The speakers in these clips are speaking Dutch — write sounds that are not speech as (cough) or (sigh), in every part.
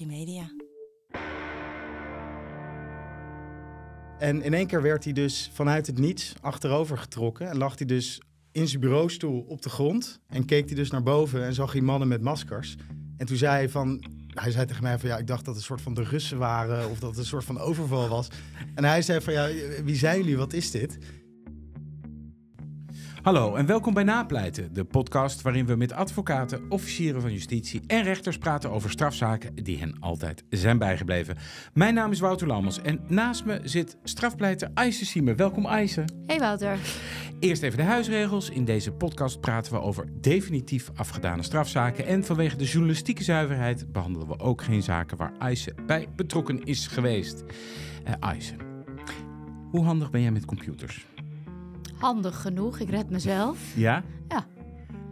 Media. En in één keer werd hij dus vanuit het niets achterover getrokken. En lag hij dus in zijn bureaustoel op de grond. En keek hij dus naar boven en zag hij mannen met maskers. En toen zei hij van... Hij zei tegen mij van ja, ik dacht dat het een soort van de Russen waren of dat het een soort van overval was. En hij zei van ja, wie zijn jullie? Wat is dit? Hallo en welkom bij Napleiten, de podcast waarin we met advocaten, officieren van justitie en rechters praten over strafzaken die hen altijd zijn bijgebleven. Mijn naam is Wouter Lammers en naast me zit strafpleiter Ayse Siemer. Welkom Ayse. Hey Wouter. Eerst even de huisregels. In deze podcast praten we over definitief afgedane strafzaken en vanwege de journalistieke zuiverheid behandelen we ook geen zaken waar Ayse bij betrokken is geweest. Uh, hoe handig ben jij met computers? handig genoeg. Ik red mezelf. Ja? Ja.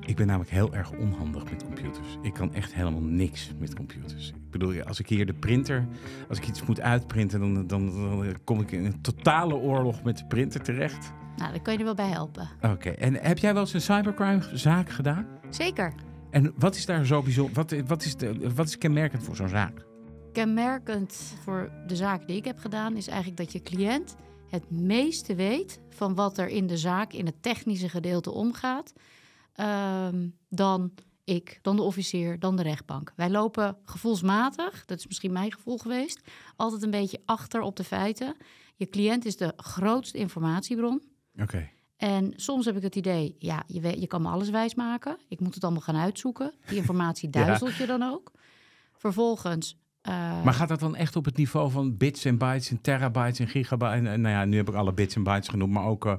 Ik ben namelijk heel erg onhandig met computers. Ik kan echt helemaal niks met computers. Ik bedoel, als ik hier de printer, als ik iets moet uitprinten, dan, dan, kom ik in een totale oorlog met de printer terecht. Nou, daar kan je er wel bij helpen. Oké, en heb jij wel eens een cybercrime-zaak gedaan? Zeker. En wat is daar zo bijzonder? Wat, wat, is, de, wat is kenmerkend voor zo'n zaak? Kenmerkend voor de zaak die ik heb gedaan is eigenlijk dat je cliënt het meeste weet van wat er in de zaak, in het technische gedeelte omgaat, ehm, dan ik, dan de officier, dan de rechtbank. Wij lopen gevoelsmatig, dat is misschien mijn gevoel geweest, altijd een beetje achter op de feiten. Je cliënt is de grootste informatiebron. Oké. En soms heb ik het idee, ja, je, je kan me alles wijsmaken. Ik moet het allemaal gaan uitzoeken. Die informatie (laughs) duizelt je dan ook. Vervolgens eh, maar gaat dat dan echt op het niveau van bits en bytes en terabytes en gigabytes? En, nou ja, nu heb ik alle bits en bytes genoemd, maar ook eh,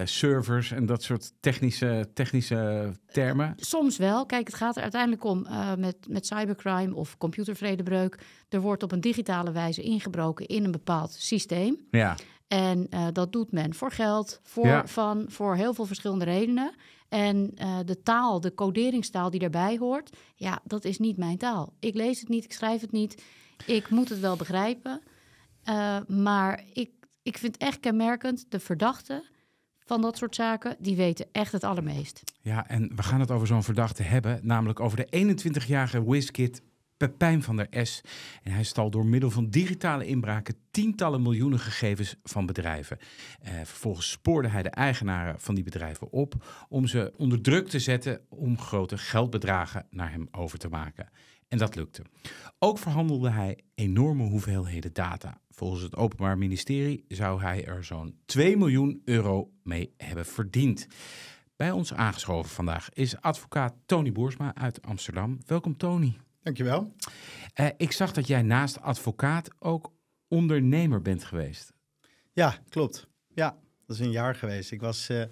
eh, servers en dat soort technische, technische termen? soms wel. Kijk, het gaat er uiteindelijk om met, met cybercrime of computervredebreuk. Er wordt op een digitale wijze ingebroken in een bepaald systeem. Ja. En dat doet men voor geld, voor van, voor heel veel verschillende redenen. En eh, de taal, de coderingstaal die daarbij hoort, ja, dat is niet mijn taal. Ik lees het niet, ik schrijf het niet. Ik moet het wel begrijpen. Eh, maar ik, ik vind echt kenmerkend de verdachten van dat soort zaken, die weten echt het allermeest. Ja, en we gaan het over zo'n verdachte hebben, namelijk over de 21-jarige Wizkid Pijn van der S. En hij stal door middel van digitale inbraken tientallen miljoenen gegevens van bedrijven. Uh, vervolgens spoorde hij de eigenaren van die bedrijven op om ze onder druk te zetten om grote geldbedragen naar hem over te maken. En dat lukte. Ook verhandelde hij enorme hoeveelheden data. Volgens het Openbaar Ministerie zou hij er zo'n 2 miljoen euro mee hebben verdiend. Bij ons aangeschoven vandaag is advocaat Tony Boersma uit Amsterdam. Welkom Tony. Dankjewel. Uh, ik zag dat jij naast advocaat ook ondernemer bent geweest. Ja, klopt. Ja, dat is een jaar geweest. Ik was eh,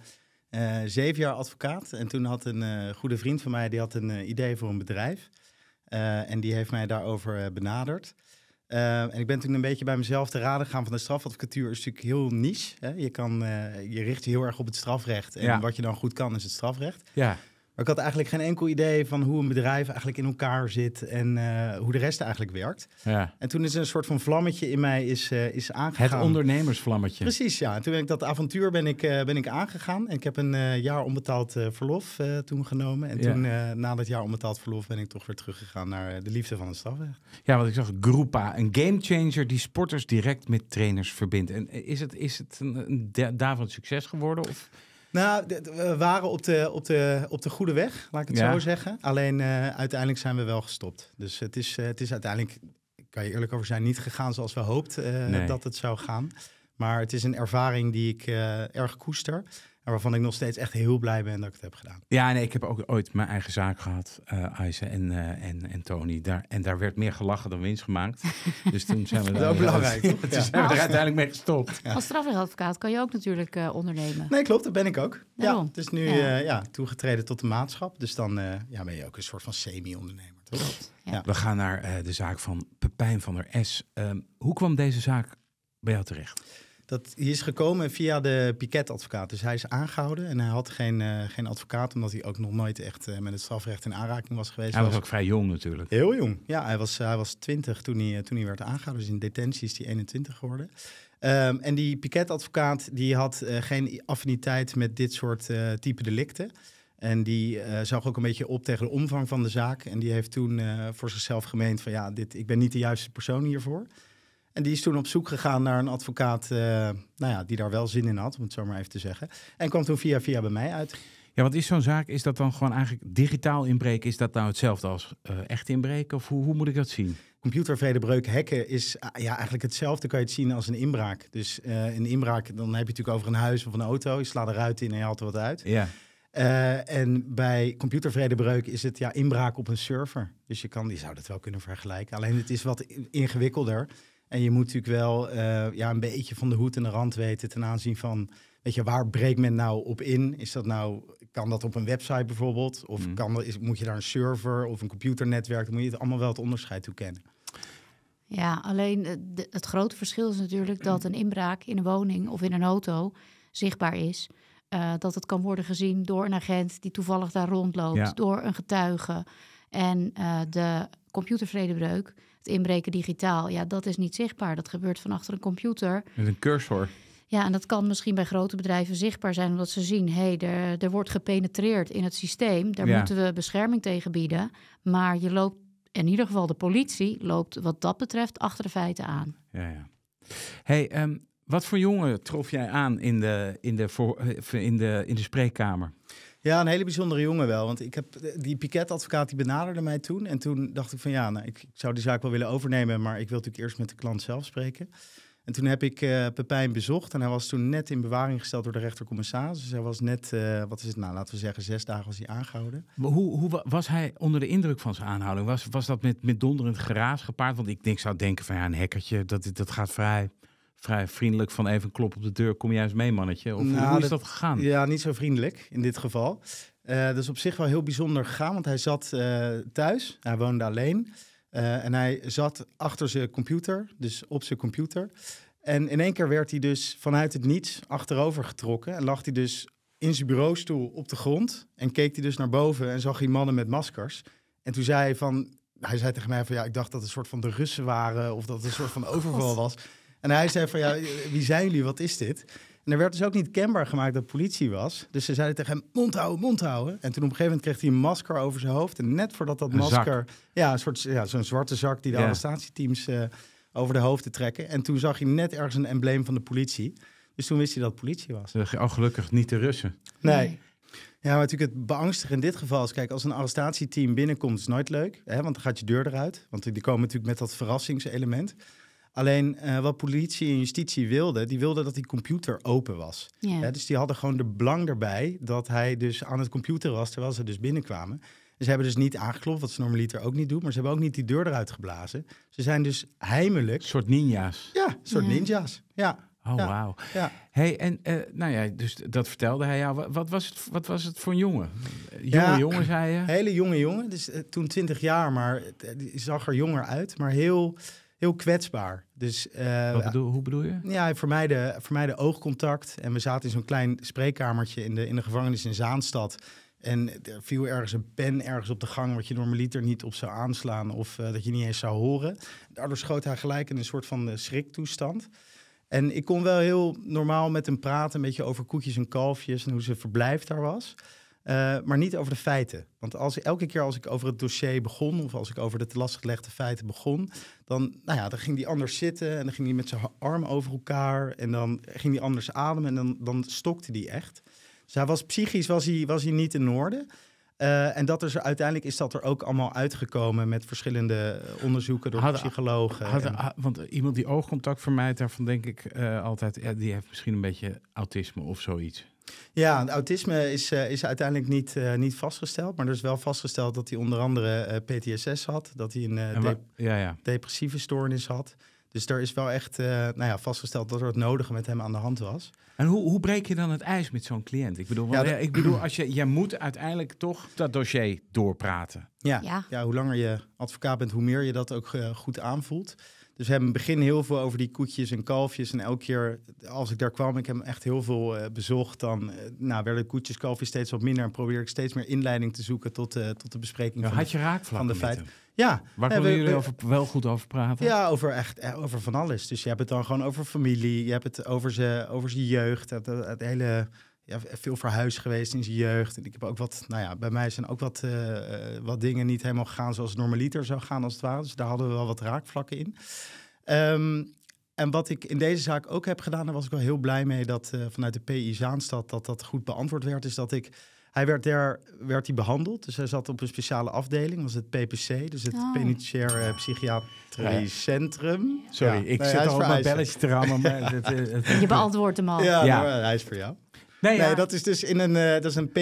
eh, zeven jaar advocaat en toen had een goede vriend van mij die had een idee voor een bedrijf. en die heeft mij daarover benaderd. en ik ben toen een beetje bij mezelf te raden gaan van de strafadvocatuur is natuurlijk heel niche. Hè? Je, kan, je richt je heel erg op het strafrecht. En wat je dan goed kan is het strafrecht. Ja ik had eigenlijk geen enkel idee van hoe een bedrijf eigenlijk in elkaar zit en eh, hoe de rest eigenlijk werkt. Ja. En toen is een soort van vlammetje in mij is, eh, is aangegaan. Het ondernemersvlammetje. Precies, ja. En toen ben ik dat avontuur ben ik, uh, ben ik aangegaan. En ik heb een jaar onbetaald verlof toen genomen. En toen, na dat jaar onbetaald verlof, ben ik toch weer teruggegaan naar de liefde van de stafweg. Ja, wat ik zag, Groepa, een gamechanger die sporters direct met trainers verbindt. En is het, is het een, een succes geworden? Of? Nou, we waren op de, op, de, op de goede weg, laat ik het zo zeggen. Alleen eh, uiteindelijk zijn we wel gestopt. Dus het is, uh, het is uiteindelijk, kan je eerlijk over zijn, niet gegaan zoals we hoopten eh, dat het zou gaan. Maar het is een ervaring die ik erg koester waarvan ik nog steeds echt heel blij ben dat ik het heb gedaan. Ja, nee, ik heb ook ooit mijn eigen zaak gehad, uh, eh, Ice en, eh, en, en Tony. Daar, en daar werd meer gelachen dan winst gemaakt. (laughs) dus toen zijn we daar... is (laughs) belangrijk. er uiteindelijk mee gestopt. Ja. (laughs) Als strafrechtadvocaat kan je ook natuurlijk eh, ondernemen. Nee, klopt. Dat ben ik ook. Ja, het is nu ja. ja. toegetreden tot de maatschap. Dus dan ja, ben je ook een soort van semi-ondernemer. Ja. We gaan naar de zaak van Pepijn van der S. Ehm, hoe kwam deze zaak bij jou terecht? Dat hij is gekomen via de piketadvocaat. Dus hij is aangehouden en hij had geen, eh, geen advocaat, omdat hij ook nog nooit echt eh, met het strafrecht in aanraking was geweest. Hij was, ook vrij jong natuurlijk. Heel jong. Ja, hij was, hij was 20 toen hij, eh, toen hij werd aangehouden. Dus in detentie is hij 21 geworden. Ehm, en die piketadvocaat die had geen affiniteit met dit soort type delicten. En die zag ook een beetje op tegen de omvang van de zaak. En die heeft toen voor zichzelf gemeend van ja, dit, ik ben niet de juiste persoon hiervoor. En die is toen op zoek gegaan naar een advocaat eh, nou ja, die daar wel zin in had, om het zo maar even te zeggen. En kwam toen via via bij mij uit. Ja, wat is zo'n zaak? Is dat dan gewoon eigenlijk digitaal inbreken? Is dat nou hetzelfde als uh, echt inbreken? Of hoe, hoe moet ik dat zien? Computervredebreuk hacken is ah, ja, eigenlijk hetzelfde, kan je het zien als een inbraak. Dus eh, een inbraak, dan heb je het natuurlijk over een huis of een auto. Je slaat eruit in en je haalt er wat uit. Ja. en bij computervredebreuk is het ja, inbraak op een server. Dus je, kan, die zou dat wel kunnen vergelijken. Alleen het is wat ingewikkelder. En je moet natuurlijk wel eh, ja, een beetje van de hoed en de rand weten ten aanzien van, weet je, waar breekt men nou op in? Is dat nou, kan dat op een website bijvoorbeeld? Of mm. kan kan, is, moet je daar een server of een computernetwerk? Dan moet je het allemaal wel het onderscheid toe kennen. Ja, alleen eh, het grote verschil is natuurlijk dat een inbraak in een woning of in een auto zichtbaar is. Eh, dat het kan worden gezien door een agent die toevallig daar rondloopt, door een getuige. En uh, de computervredebreuk het inbreken digitaal, ja, dat is niet zichtbaar. Dat gebeurt van achter een computer. Met een cursor. Ja, en dat kan misschien bij grote bedrijven zichtbaar zijn, omdat ze zien, hé, hey, er, er wordt gepenetreerd in het systeem, daar moeten we bescherming tegen bieden. Maar je loopt, in ieder geval de politie, loopt wat dat betreft achter de feiten aan. Ja, ja. hey, um, wat voor jongen trof jij aan in de, in de, in de, eh, in de, in de spreekkamer? Ja, een hele bijzondere jongen wel. Want ik heb eh, die piketadvocaat die benaderde mij toen. En toen dacht ik van ja, nou, ik, zou die zaak wel willen overnemen. Maar ik wil natuurlijk eerst met de klant zelf spreken. En toen heb ik uh, Pepijn bezocht. En hij was toen net in bewaring gesteld door de rechtercommissaris. Dus hij was net, eh, wat is het nou, laten we zeggen, zes dagen was hij aangehouden. Maar hoe, hoe was hij onder de indruk van zijn aanhouding? Was, was dat met, met donderend geraas gepaard? Want ik denk, zou denken van ja, een hekkertje, dat, dat gaat vrij vrij vriendelijk van even klop op de deur, kom jij eens mee mannetje? Of hoe nou, is dat, gegaan? Ja, niet zo vriendelijk in dit geval. Uh, dat is op zich wel heel bijzonder gegaan, want hij zat eh, thuis, hij woonde alleen. Eh, en hij zat achter zijn computer, dus op zijn computer. En in één keer werd hij dus vanuit het niets achterover getrokken. En lag hij dus in zijn bureaustoel op de grond. En keek hij dus naar boven en zag hij mannen met maskers. En toen zei hij van... Hij zei tegen mij van ja, ik dacht dat het een soort van de Russen waren of dat het een soort van (laughs) overval was. En hij zei van, ja, wie zijn jullie, wat is dit? En er werd dus ook niet kenbaar gemaakt dat politie was. Dus ze zeiden tegen hem, mond houden, mond houden. En toen op een gegeven moment kreeg hij een masker over zijn hoofd. En net voordat dat masker... Ja, een soort, ja, zo'n zwarte zak die de arrestatieteams eh, over de hoofden trekken. En toen zag hij net ergens een embleem van de politie. Dus toen wist hij dat het politie was. Dus, oh, gelukkig niet de Russen. Nee. Ja, maar natuurlijk het beangstige in dit geval is... kijk, als een arrestatieteam binnenkomt, is nooit leuk. Hè, want dan gaat je deur eruit. Want die komen natuurlijk met dat verrassingselement... Alleen eh, wat politie en justitie wilden, die wilden dat die computer open was. Ja, dus die hadden gewoon de belang erbij dat hij dus aan het computer was terwijl ze dus binnenkwamen. En ze hebben dus niet aangeklopt, wat ze normaliter ook niet doen, maar ze hebben ook niet die deur eruit geblazen. Ze zijn dus heimelijk. Een soort ninja's. Ja, soort ninja's. Ja. Oh, ja. wauw. Ja. Hey, en eh, nou ja, dus dat vertelde hij jou. Wat, was, het, wat was het voor een jongen? Jonge jongen, zei je? Hele jonge jongen. Dus eh, toen 20 jaar, maar die zag er jonger uit. Maar heel, heel kwetsbaar. Dus, eh, Wat bedoel, hoe bedoel je? Ja, vermijde, vermijde oogcontact. En we zaten in zo'n klein spreekkamertje in de, in de gevangenis in Zaanstad. En er viel ergens een pen ergens op de gang, wat je normaliter niet op zou aanslaan of eh, dat je niet eens zou horen. Daardoor schoot hij gelijk in een soort van eh, schriktoestand. En ik kon wel heel normaal met hem praten, een beetje over koekjes en kalfjes en hoe zijn verblijf daar was. Eh, maar niet over de feiten. Want als, elke keer als ik over het dossier begon, of als ik over de te lastiggelegde feiten begon, dan, nou ja, dan ging die anders zitten en dan ging die met zijn arm over elkaar en dan ging die anders ademen en dan, dan stokte die echt. Dus was, psychisch was hij, was hij niet in orde. Eh, en dat is er, uiteindelijk is dat er ook allemaal uitgekomen met verschillende eh, onderzoeken door psychologen. en... Ah, want eh, iemand die oogcontact vermijdt, daarvan denk ik altijd, die heeft misschien een beetje autisme of zoiets. Ja, autisme is, is uiteindelijk niet, niet vastgesteld, maar er is wel vastgesteld dat hij onder andere PTSS had, dat hij een depressieve stoornis had. Dus er is wel echt eh, nou ja, vastgesteld dat er het nodige met hem aan de hand was. En hoe, hoe breek je dan het ijs met zo'n cliënt? Ik bedoel, ja, eh, ik bedoel als je, jij moet uiteindelijk toch dat dossier doorpraten. Ja, ja. ja hoe langer je advocaat bent, hoe meer je dat ook eh, goed aanvoelt. Dus we hebben in het begin heel veel over die koetjes en kalfjes. En elke keer als ik daar kwam, ik heb hem echt heel veel eh, bezocht. Dan uh, nou, werden koetjes, kalfjes steeds wat minder. En probeer ik steeds meer inleiding te zoeken tot, uh, tot de bespreking nou, van, had je raakt. van de feit Ja. Waar willen jullie over, wel goed over praten? Ja, over, echt, over van alles. Dus je hebt het dan gewoon over familie. Je hebt het over zijn over jeugd. het hele ja, veel verhuisd geweest in zijn jeugd. En ik heb ook wat, nou ja, bij mij zijn ook wat, eh, eh, wat dingen niet helemaal gegaan zoals normaliter zou gaan als het ware. Dus daar hadden we wel wat raakvlakken in. Ehm, en wat ik in deze zaak ook heb gedaan, daar was ik wel heel blij mee dat eh, vanuit de PI Zaanstad dat dat goed beantwoord werd, is dat ik hij werd daar werd hij behandeld. Dus hij zat op een speciale afdeling, was het PPC, dus het oh. Penitentiair Psychiatrisch Centrum. Sorry, ik zit al op mijn belletje te rammen. Maar het, Je beantwoordt hem al. Ja, hij is voor jou. Nee, dat is dus in een, eh, dat is een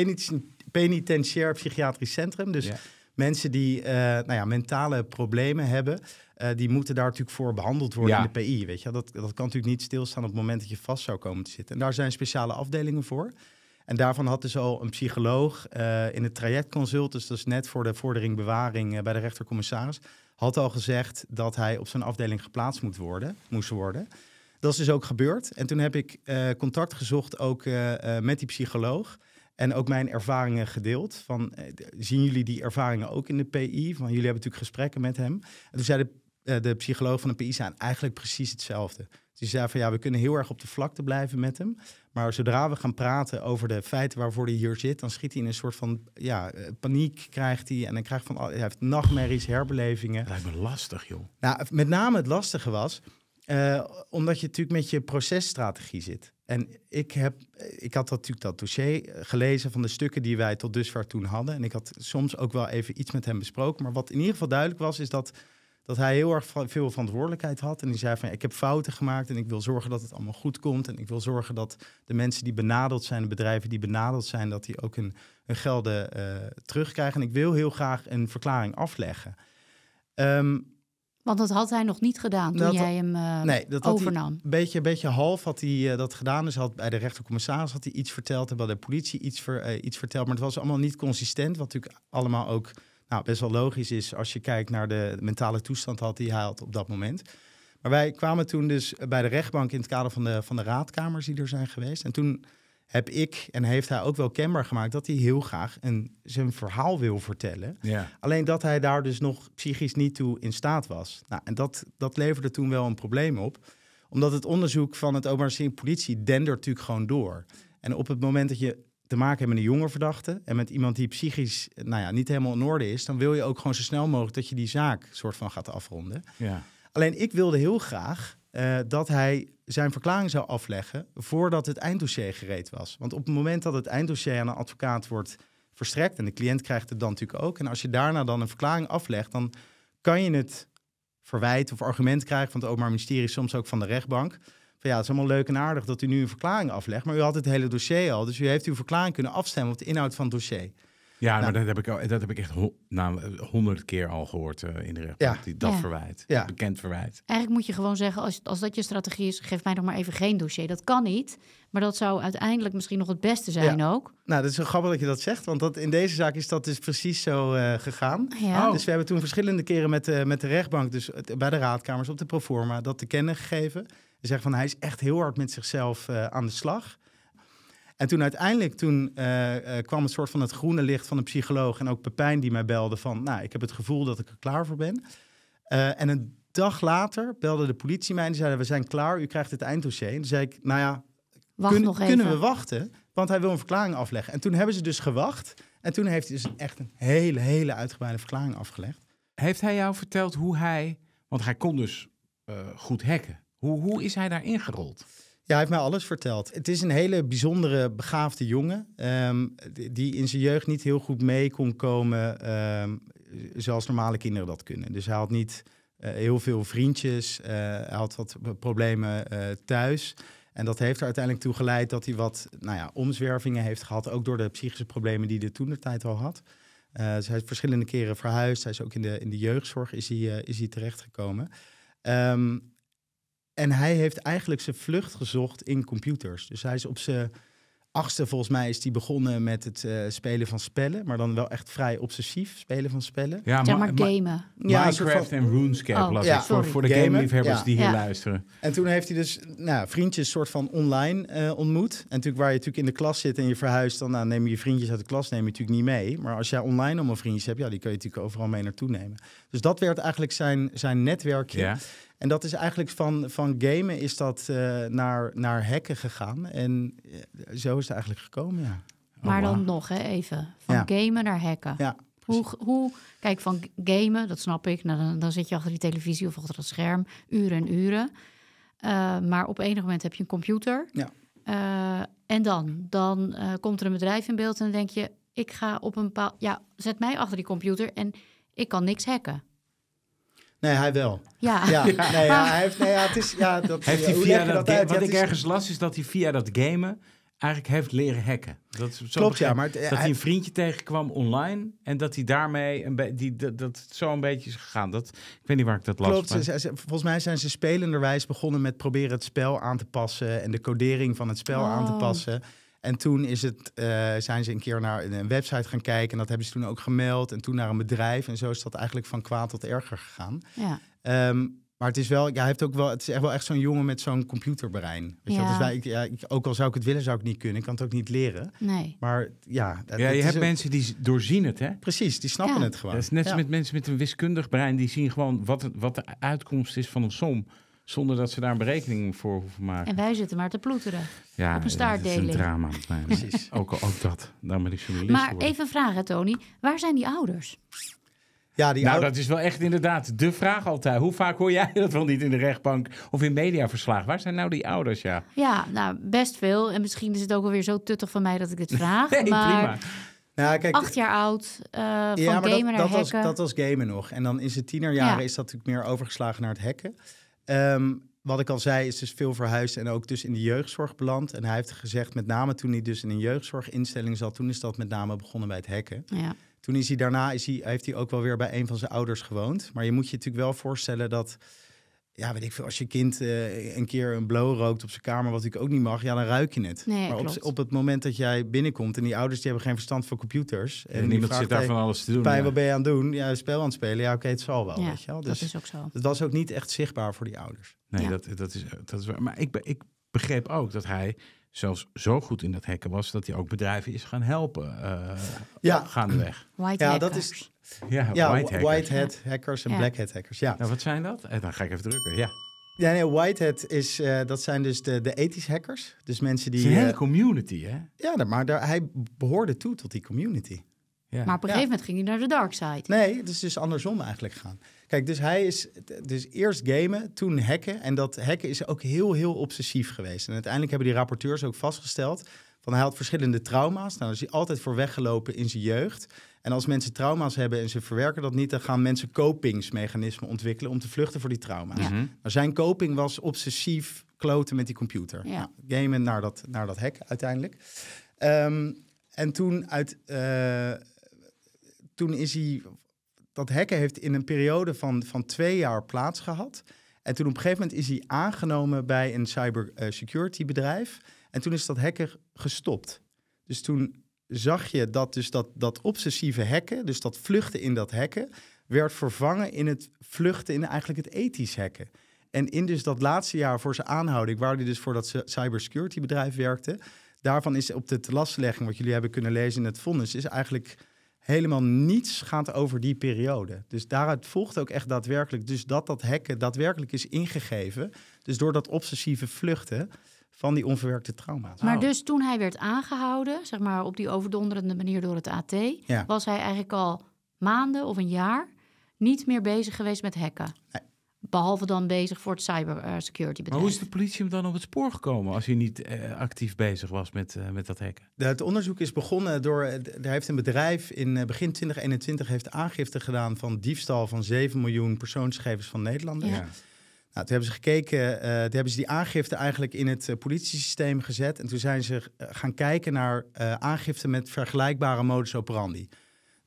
penitentiair psychiatrisch centrum. Dus mensen die eh, nou ja, mentale problemen hebben, eh, die moeten daar natuurlijk voor behandeld worden in de PI. Weet je? Dat, dat kan natuurlijk niet stilstaan op het moment dat je vast zou komen te zitten. En daar zijn speciale afdelingen voor. En daarvan had dus al een psycholoog in het trajectconsult, dus dat is net voor de vordering bewaring bij de rechtercommissaris, had al gezegd dat hij op zijn afdeling geplaatst moet worden, moest worden. Dat is dus ook gebeurd. En toen heb ik eh, contact gezocht ook eh, eh, met die psycholoog. En ook mijn ervaringen gedeeld. Van, zien jullie die ervaringen ook in de PI? Van, jullie hebben natuurlijk gesprekken met hem. En toen zei de, de psycholoog van de PI zijn eigenlijk precies hetzelfde. ze die zei van ja, we kunnen heel erg op de vlakte blijven met hem. Maar zodra we gaan praten over de feiten waarvoor hij hier zit, dan schiet hij in een soort van ja, paniek krijgt hij. En dan krijgt van oh, hij heeft nachtmerries, herbelevingen. lijkt me lastig, joh. Nou, met name het lastige was eh, omdat je natuurlijk met je processtrategie zit. En ik, heb, ik had dat, natuurlijk dat dossier eh, gelezen van de stukken die wij tot dusver toen hadden. En ik had soms ook wel even iets met hem besproken. Maar wat in ieder geval duidelijk was, is dat, dat hij heel erg veel verantwoordelijkheid had. En die zei van, ik heb fouten gemaakt en ik wil zorgen dat het allemaal goed komt. En ik wil zorgen dat de mensen die benadeld zijn, de bedrijven die benadeld zijn, dat die ook hun, gelden eh, terugkrijgen. En ik wil heel graag een verklaring afleggen. Um, want dat had hij nog niet gedaan toen jij hem eh, nee, dat overnam. Een beetje, beetje half had hij eh, dat gedaan. Dus had, bij de rechtercommissaris had hij iets verteld. En bij de politie iets, eh, iets verteld. Maar het was allemaal niet consistent. Wat natuurlijk allemaal ook nou, best wel logisch is... als je kijkt naar de mentale toestand had die hij had op dat moment. Maar wij kwamen toen dus bij de rechtbank... in het kader van de, van de raadkamers die er zijn geweest. En toen heb ik en heeft hij ook wel kenbaar gemaakt dat hij heel graag een, zijn verhaal wil vertellen. Alleen dat hij daar dus nog psychisch niet toe in staat was. Nou, en dat, dat leverde toen wel een probleem op. Omdat het onderzoek van het Openbaar Ministerie Politie dendert natuurlijk gewoon door. En op het moment dat je te maken hebt met een jonge verdachte en met iemand die psychisch nou ja, niet helemaal in orde is, dan wil je ook gewoon zo snel mogelijk dat je die zaak soort van gaat afronden. Ja. Alleen ik wilde heel graag eh, dat hij zijn verklaring zou afleggen voordat het einddossier gereed was. Want op het moment dat het einddossier aan een advocaat wordt verstrekt, en de cliënt krijgt het dan natuurlijk ook, en als je daarna dan een verklaring aflegt, dan kan je het verwijt of argument krijgen van het Openbaar Ministerie, soms ook van de rechtbank. Van ja, het is allemaal leuk en aardig dat u nu een verklaring aflegt, maar u had het hele dossier al, dus u heeft uw verklaring kunnen afstemmen op de inhoud van het dossier. Ja, maar nou. dat heb ik, al, dat heb ik echt nou, honderd keer al gehoord eh, in de rechtbank. Die dat verwijt. Bekend verwijt. Eigenlijk moet je gewoon zeggen, als, als dat je strategie is, geef mij nog maar even geen dossier. Dat kan niet. Maar dat zou uiteindelijk misschien nog het beste zijn ook. Nou, dat is zo grappig dat je dat zegt. Want dat, in deze zaak is dat dus precies zo eh, gegaan. Oh. Dus we hebben toen verschillende keren met, uh, met de rechtbank, dus bij de raadkamers op de proforma, dat te kennen gegeven. Ze zeggen van hij is echt heel hard met zichzelf aan de slag. En toen uiteindelijk toen, eh, eh, kwam het soort van het groene licht van een psycholoog en ook Pepijn die mij belde van, nou, ik heb het gevoel dat ik er klaar voor ben. Eh, en een dag later belde de politie mij en die zeiden, we zijn klaar, u krijgt het einddossier. En toen zei ik, nou ja, kunnen we wachten? Want hij wil een verklaring afleggen. En toen hebben ze dus gewacht. En toen heeft hij dus echt een hele, hele uitgebreide verklaring afgelegd. Heeft hij jou verteld hoe hij, want hij kon dus goed hacken. Hoe, hoe is hij daar ingerold? Ja, hij heeft mij alles verteld. Het is een hele bijzondere, begaafde jongen. Ehm, die in zijn jeugd niet heel goed mee kon komen. Ehm, zoals normale kinderen dat kunnen. Dus hij had niet eh, heel veel vriendjes. Eh, hij had wat problemen eh, thuis. En dat heeft er uiteindelijk toe geleid dat hij wat nou ja, omzwervingen heeft gehad. Ook door de psychische problemen die hij toen de tijd al had. dus hij is verschillende keren verhuisd. Hij is ook in de, in de jeugdzorg is hij, is hij terechtgekomen. Ehm, en hij heeft eigenlijk zijn vlucht gezocht in computers. Dus hij is op zijn achtste, volgens mij, is hij begonnen met het eh, spelen van spellen. Maar dan wel echt vrij obsessief spelen van spellen. Ja, maar, gamen. ja, Minecraft en RuneScape oh, ja, ik voor, voor de gameliefhebbers die hier luisteren. En toen heeft hij dus nou, vriendjes soort van online eh, ontmoet. En natuurlijk waar je natuurlijk in de klas zit en je verhuist... dan nou, neem je je vriendjes uit de klas neem je natuurlijk niet mee. Maar als jij online allemaal vriendjes hebt... ja, die kun je natuurlijk overal mee naartoe nemen. Dus dat werd eigenlijk zijn, zijn netwerkje. En dat is eigenlijk van, van gamen is dat eh, naar, naar hacken gegaan. En eh, zo is het eigenlijk gekomen, ja. Oh, maar dan nog, hè, even. Van gamen naar hacken. Ja, hoe, hoe, kijk, van gamen, dat snap ik. Nou, dan, zit je achter die televisie of achter het scherm uren en uren. Eh, maar op enig moment heb je een computer. Ja. en dan? Dan komt er een bedrijf in beeld en dan denk je... ik ga op een bepaald... Ja, zet mij achter die computer en ik kan niks hacken. Nee, hij wel. Ja. ja. Nee, (laughs) hij heeft, nee, het is, ja, dat, heeft hij dat Wat ik ergens las is dat hij via dat gamen eigenlijk heeft leren hacken. Dat is zo Klopt, ja. Maar dat hij, een vriendje tegenkwam online en dat hij daarmee een die, dat, dat zo een beetje is gegaan. Dat, ik weet niet waar ik dat las. Klopt, volgens mij zijn ze spelenderwijs begonnen met proberen het spel aan te passen en de codering van het spel oh. aan te passen. En toen is het, eh, zijn ze een keer naar een website gaan kijken. En dat hebben ze toen ook gemeld. En toen naar een bedrijf. En zo is dat eigenlijk van kwaad tot erger gegaan. Ja. Ehm, maar het is wel, ja, hij heeft ook wel, het is echt wel echt zo'n jongen met zo'n computerbrein. Weet ja. Dus je, ik, ook al zou ik het willen, zou ik het niet kunnen. Ik kan het ook niet leren. Nee. Maar ja. ja je hebt mensen die doorzien het, hè? Precies, die snappen het gewoon. Dat is net als met mensen met een wiskundig brein. Die zien gewoon wat, wat de uitkomst is van een som zonder dat ze daar een berekening voor hoeven maken. En wij zitten maar te ploeteren ja, op een staartdeling. Ja, is een drama. (laughs) Precies. Ook, ook dat, daar ben ik journalist Maar even vragen, Tony. Waar zijn die ouders? Ja, die nou, dat is wel echt inderdaad de vraag altijd. Hoe vaak hoor jij dat wel niet in de rechtbank of in mediaverslag? Waar zijn nou die ouders, ja? Ja, nou, best veel. En misschien is het ook alweer zo tuttig van mij dat ik dit vraag. (laughs) nee, prima. Nou, kijk, acht jaar oud, eh, ja, van gamen dat, naar dat hacken. Was, dat was gamen nog. En dan in zijn tienerjaren is dat natuurlijk meer overgeslagen naar het hacken. Ehm, wat ik al zei, is dus veel verhuisd en ook dus in de jeugdzorg beland. En hij heeft gezegd, met name toen hij dus in een jeugdzorginstelling zat, toen is dat met name begonnen bij het hekken. Ja. Toen is hij daarna, is hij, heeft hij ook wel weer bij een van zijn ouders gewoond. Maar je moet je natuurlijk wel voorstellen dat ja, weet ik veel, als je kind eh, een keer een blow rookt op zijn kamer, wat ik ook niet mag, ja, dan ruik je het. Nee, maar op, op, het moment dat jij binnenkomt en die ouders die hebben geen verstand voor computers. En, niemand zit daar van alles te doen. bij wat ben je aan het doen? Ja, spel aan het spelen. Ja, oké, het zal wel. Ja, weet je wel. Dus dat is ook zo. dat was ook niet echt zichtbaar voor die ouders. Nee, dat, dat, is, dat is Maar ik, ik begreep ook dat hij zelfs zo goed in dat hacken was dat hij ook bedrijven is gaan helpen eh, ja. gaandeweg. ja, dat is ja, white hackers. White hat hackers en ja. black hat hackers. Ja. Nou, wat zijn dat? En eh, dan ga ik even drukken, ja. Ja, nee, white hat is, eh, dat zijn dus de, de ethisch hackers. Dus mensen die... Het hele eh, community, hè? Ja, maar daar, hij behoorde toe tot die community. Ja. Maar op een gegeven moment ging hij naar de dark side. Nee, het is dus andersom eigenlijk gaan. Kijk, dus hij is dus eerst gamen, toen hacken. En dat hacken is ook heel, heel obsessief geweest. En uiteindelijk hebben die rapporteurs ook vastgesteld... van hij had verschillende trauma's. Nou, daar is hij altijd voor weggelopen in zijn jeugd. En als mensen trauma's hebben en ze verwerken dat niet, dan gaan mensen kopingsmechanismen ontwikkelen om te vluchten voor die trauma's. Mhm. zijn koping was obsessief kloten met die computer. Ja. Nou, gamen naar dat, naar dat hek uiteindelijk. Ehm, en toen, uit, eh, toen is hij. Dat hacken heeft in een periode van, van twee jaar plaats gehad. En toen op een gegeven moment is hij aangenomen bij een cybersecurity eh, bedrijf. En toen is dat hacker gestopt. Dus toen zag je dat dus dat, dat obsessieve hacken, dus dat vluchten in dat hacken, werd vervangen in het vluchten in eigenlijk het ethisch hacken. En in dus dat laatste jaar voor zijn aanhouding, waar hij dus voor dat cybersecurity bedrijf werkte, daarvan is op de telastlegging, wat jullie hebben kunnen lezen in het vonnis, is eigenlijk helemaal niets gaat over die periode. Dus daaruit volgt ook echt daadwerkelijk dus dat dat hacken daadwerkelijk is ingegeven. Dus door dat obsessieve vluchten van die onverwerkte trauma's. Maar oh. dus toen hij werd aangehouden, zeg maar op die overdonderende manier door het AT, was hij eigenlijk al maanden of een jaar niet meer bezig geweest met hacken. Nee. Behalve dan bezig voor het cybersecurity eh, bedrijf. Maar hoe is de politie hem dan op het spoor gekomen als hij niet eh, actief bezig was met, eh, met dat hacken? Het onderzoek is begonnen door, er heeft een bedrijf in begin 2021 heeft aangifte gedaan van diefstal van 7 miljoen persoonsgegevens van Nederlanders. Ja. Nou, toen hebben ze gekeken, eh, toen hebben ze die aangifte eigenlijk in het eh, politiesysteem gezet. En toen zijn ze eh, gaan kijken naar aangifte met vergelijkbare modus operandi.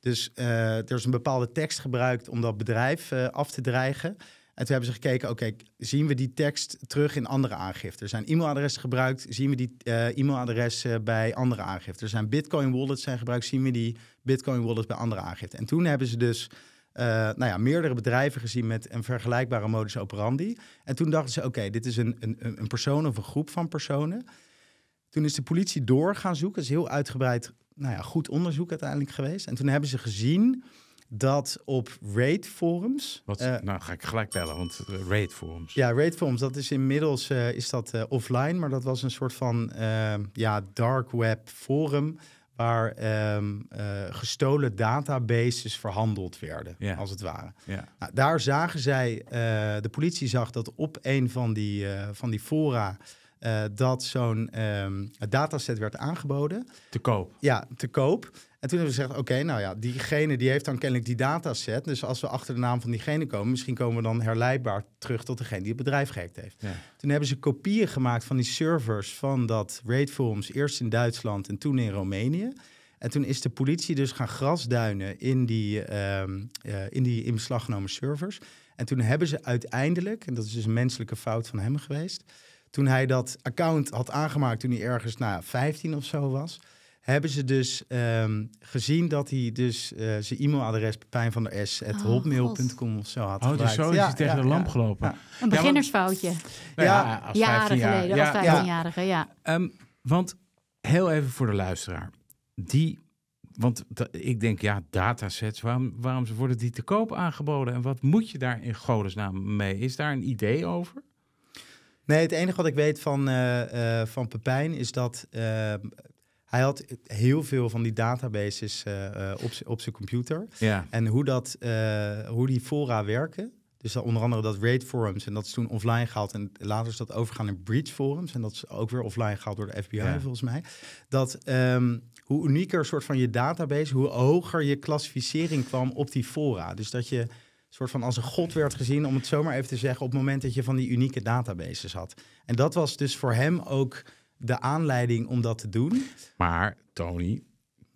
Dus er is een bepaalde tekst gebruikt om dat bedrijf af te dreigen. En toen hebben ze gekeken, oké, zien we die tekst terug in andere aangiften? Er zijn e-mailadressen gebruikt, zien we die e-mailadressen bij andere aangiften? Er zijn bitcoin wallets zijn gebruikt, zien we die bitcoin wallets bij andere aangiften? En toen hebben ze dus eh, nou ja, meerdere bedrijven gezien met een vergelijkbare modus operandi. En toen dachten ze, oké, dit is een, een, een persoon of een groep van personen. Toen is de politie door gaan zoeken. is heel uitgebreid, nou ja, goed onderzoek uiteindelijk geweest. En toen hebben ze gezien dat op raid forums. Wat, eh, nou, ga ik gelijk bellen, want eh, raid forums. Ja, raid forums, dat is inmiddels is dat, offline, maar dat was een soort van ja, dark web forum waar ehm, eh, gestolen databases verhandeld werden, als het ware. Nou, daar zagen zij, eh, de politie zag dat op een van die, eh, van die fora eh, dat zo'n ehm, dataset werd aangeboden. Te koop. Ja, te koop. En toen hebben we gezegd, oké, nou ja, diegene die heeft dan kennelijk die dataset. Dus als we achter de naam van diegene komen, misschien komen we dan herleidbaar terug tot degene die het bedrijf gehackt heeft. Toen hebben ze kopieën gemaakt van die servers van dat raid eerst in Duitsland en toen in Roemenië. En toen is de politie dus gaan grasduinen in die, um, in die in beslag genomen servers. En toen hebben ze uiteindelijk, en dat is dus een menselijke fout van hem geweest, toen hij dat account had aangemaakt, toen hij ergens na nou, 15 of zo was, hebben ze dus ehm, gezien dat hij dus eh, zijn e-mailadres Pepijn van der S oh, of zo had. Oh, dus zo is ja, hij tegen de lamp gelopen. Een beginnersfoutje. Nou ja, als jaren geleden, als 15-jarige, ja. Ehm, want heel even voor de luisteraar. Die, want ik denk, ja, datasets, waarom, waarom worden die te koop aangeboden? En wat moet je daar in godesnaam mee? Is daar een idee over? Nee, het enige wat ik weet van, eh, eh, van Pepijn is dat ehm, hij had heel veel van die databases eh, op, op zijn computer. Ja. En hoe, dat, hoe die fora werken. Dus onder andere dat raid forums en dat is toen offline gehaald. En later is dat overgegaan in breach forums. En dat is ook weer offline gehaald door de FBI volgens mij. Dat ehm, hoe unieker soort van je database, hoe hoger je klassificering kwam op die fora. Dus dat je soort van als een god werd gezien, om het zomaar even te zeggen, op het moment dat je van die unieke databases had. En dat was dus voor hem ook de aanleiding om dat te doen. Maar Tony,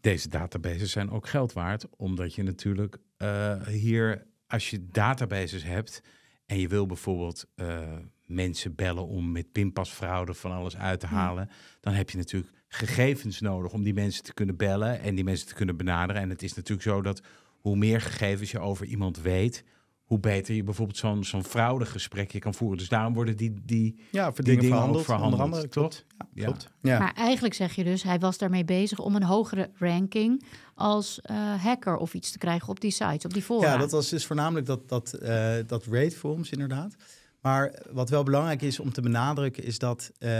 deze databases zijn ook geld waard, omdat je natuurlijk eh, hier, als je databases hebt en je wil bijvoorbeeld eh, mensen bellen om met pinpasfraude van alles uit te halen, dan heb je natuurlijk gegevens nodig om die mensen te kunnen bellen en die mensen te kunnen benaderen. En het is natuurlijk zo dat hoe meer gegevens je over iemand weet, hoe beter je bijvoorbeeld zo'n zo'n fraudegesprekje kan voeren. Dus daarom worden die, die, ja, die dingen verhandeld, Onder andere, klopt. Ja, klopt. Ja. Maar eigenlijk zeg je dus, hij was daarmee bezig om een hogere ranking als eh, hacker of iets te krijgen op die sites, op die fora. Ja, dat was dus voornamelijk dat, dat, uh, dat rate forums inderdaad. Maar wat wel belangrijk is om te benadrukken, is dat ehm,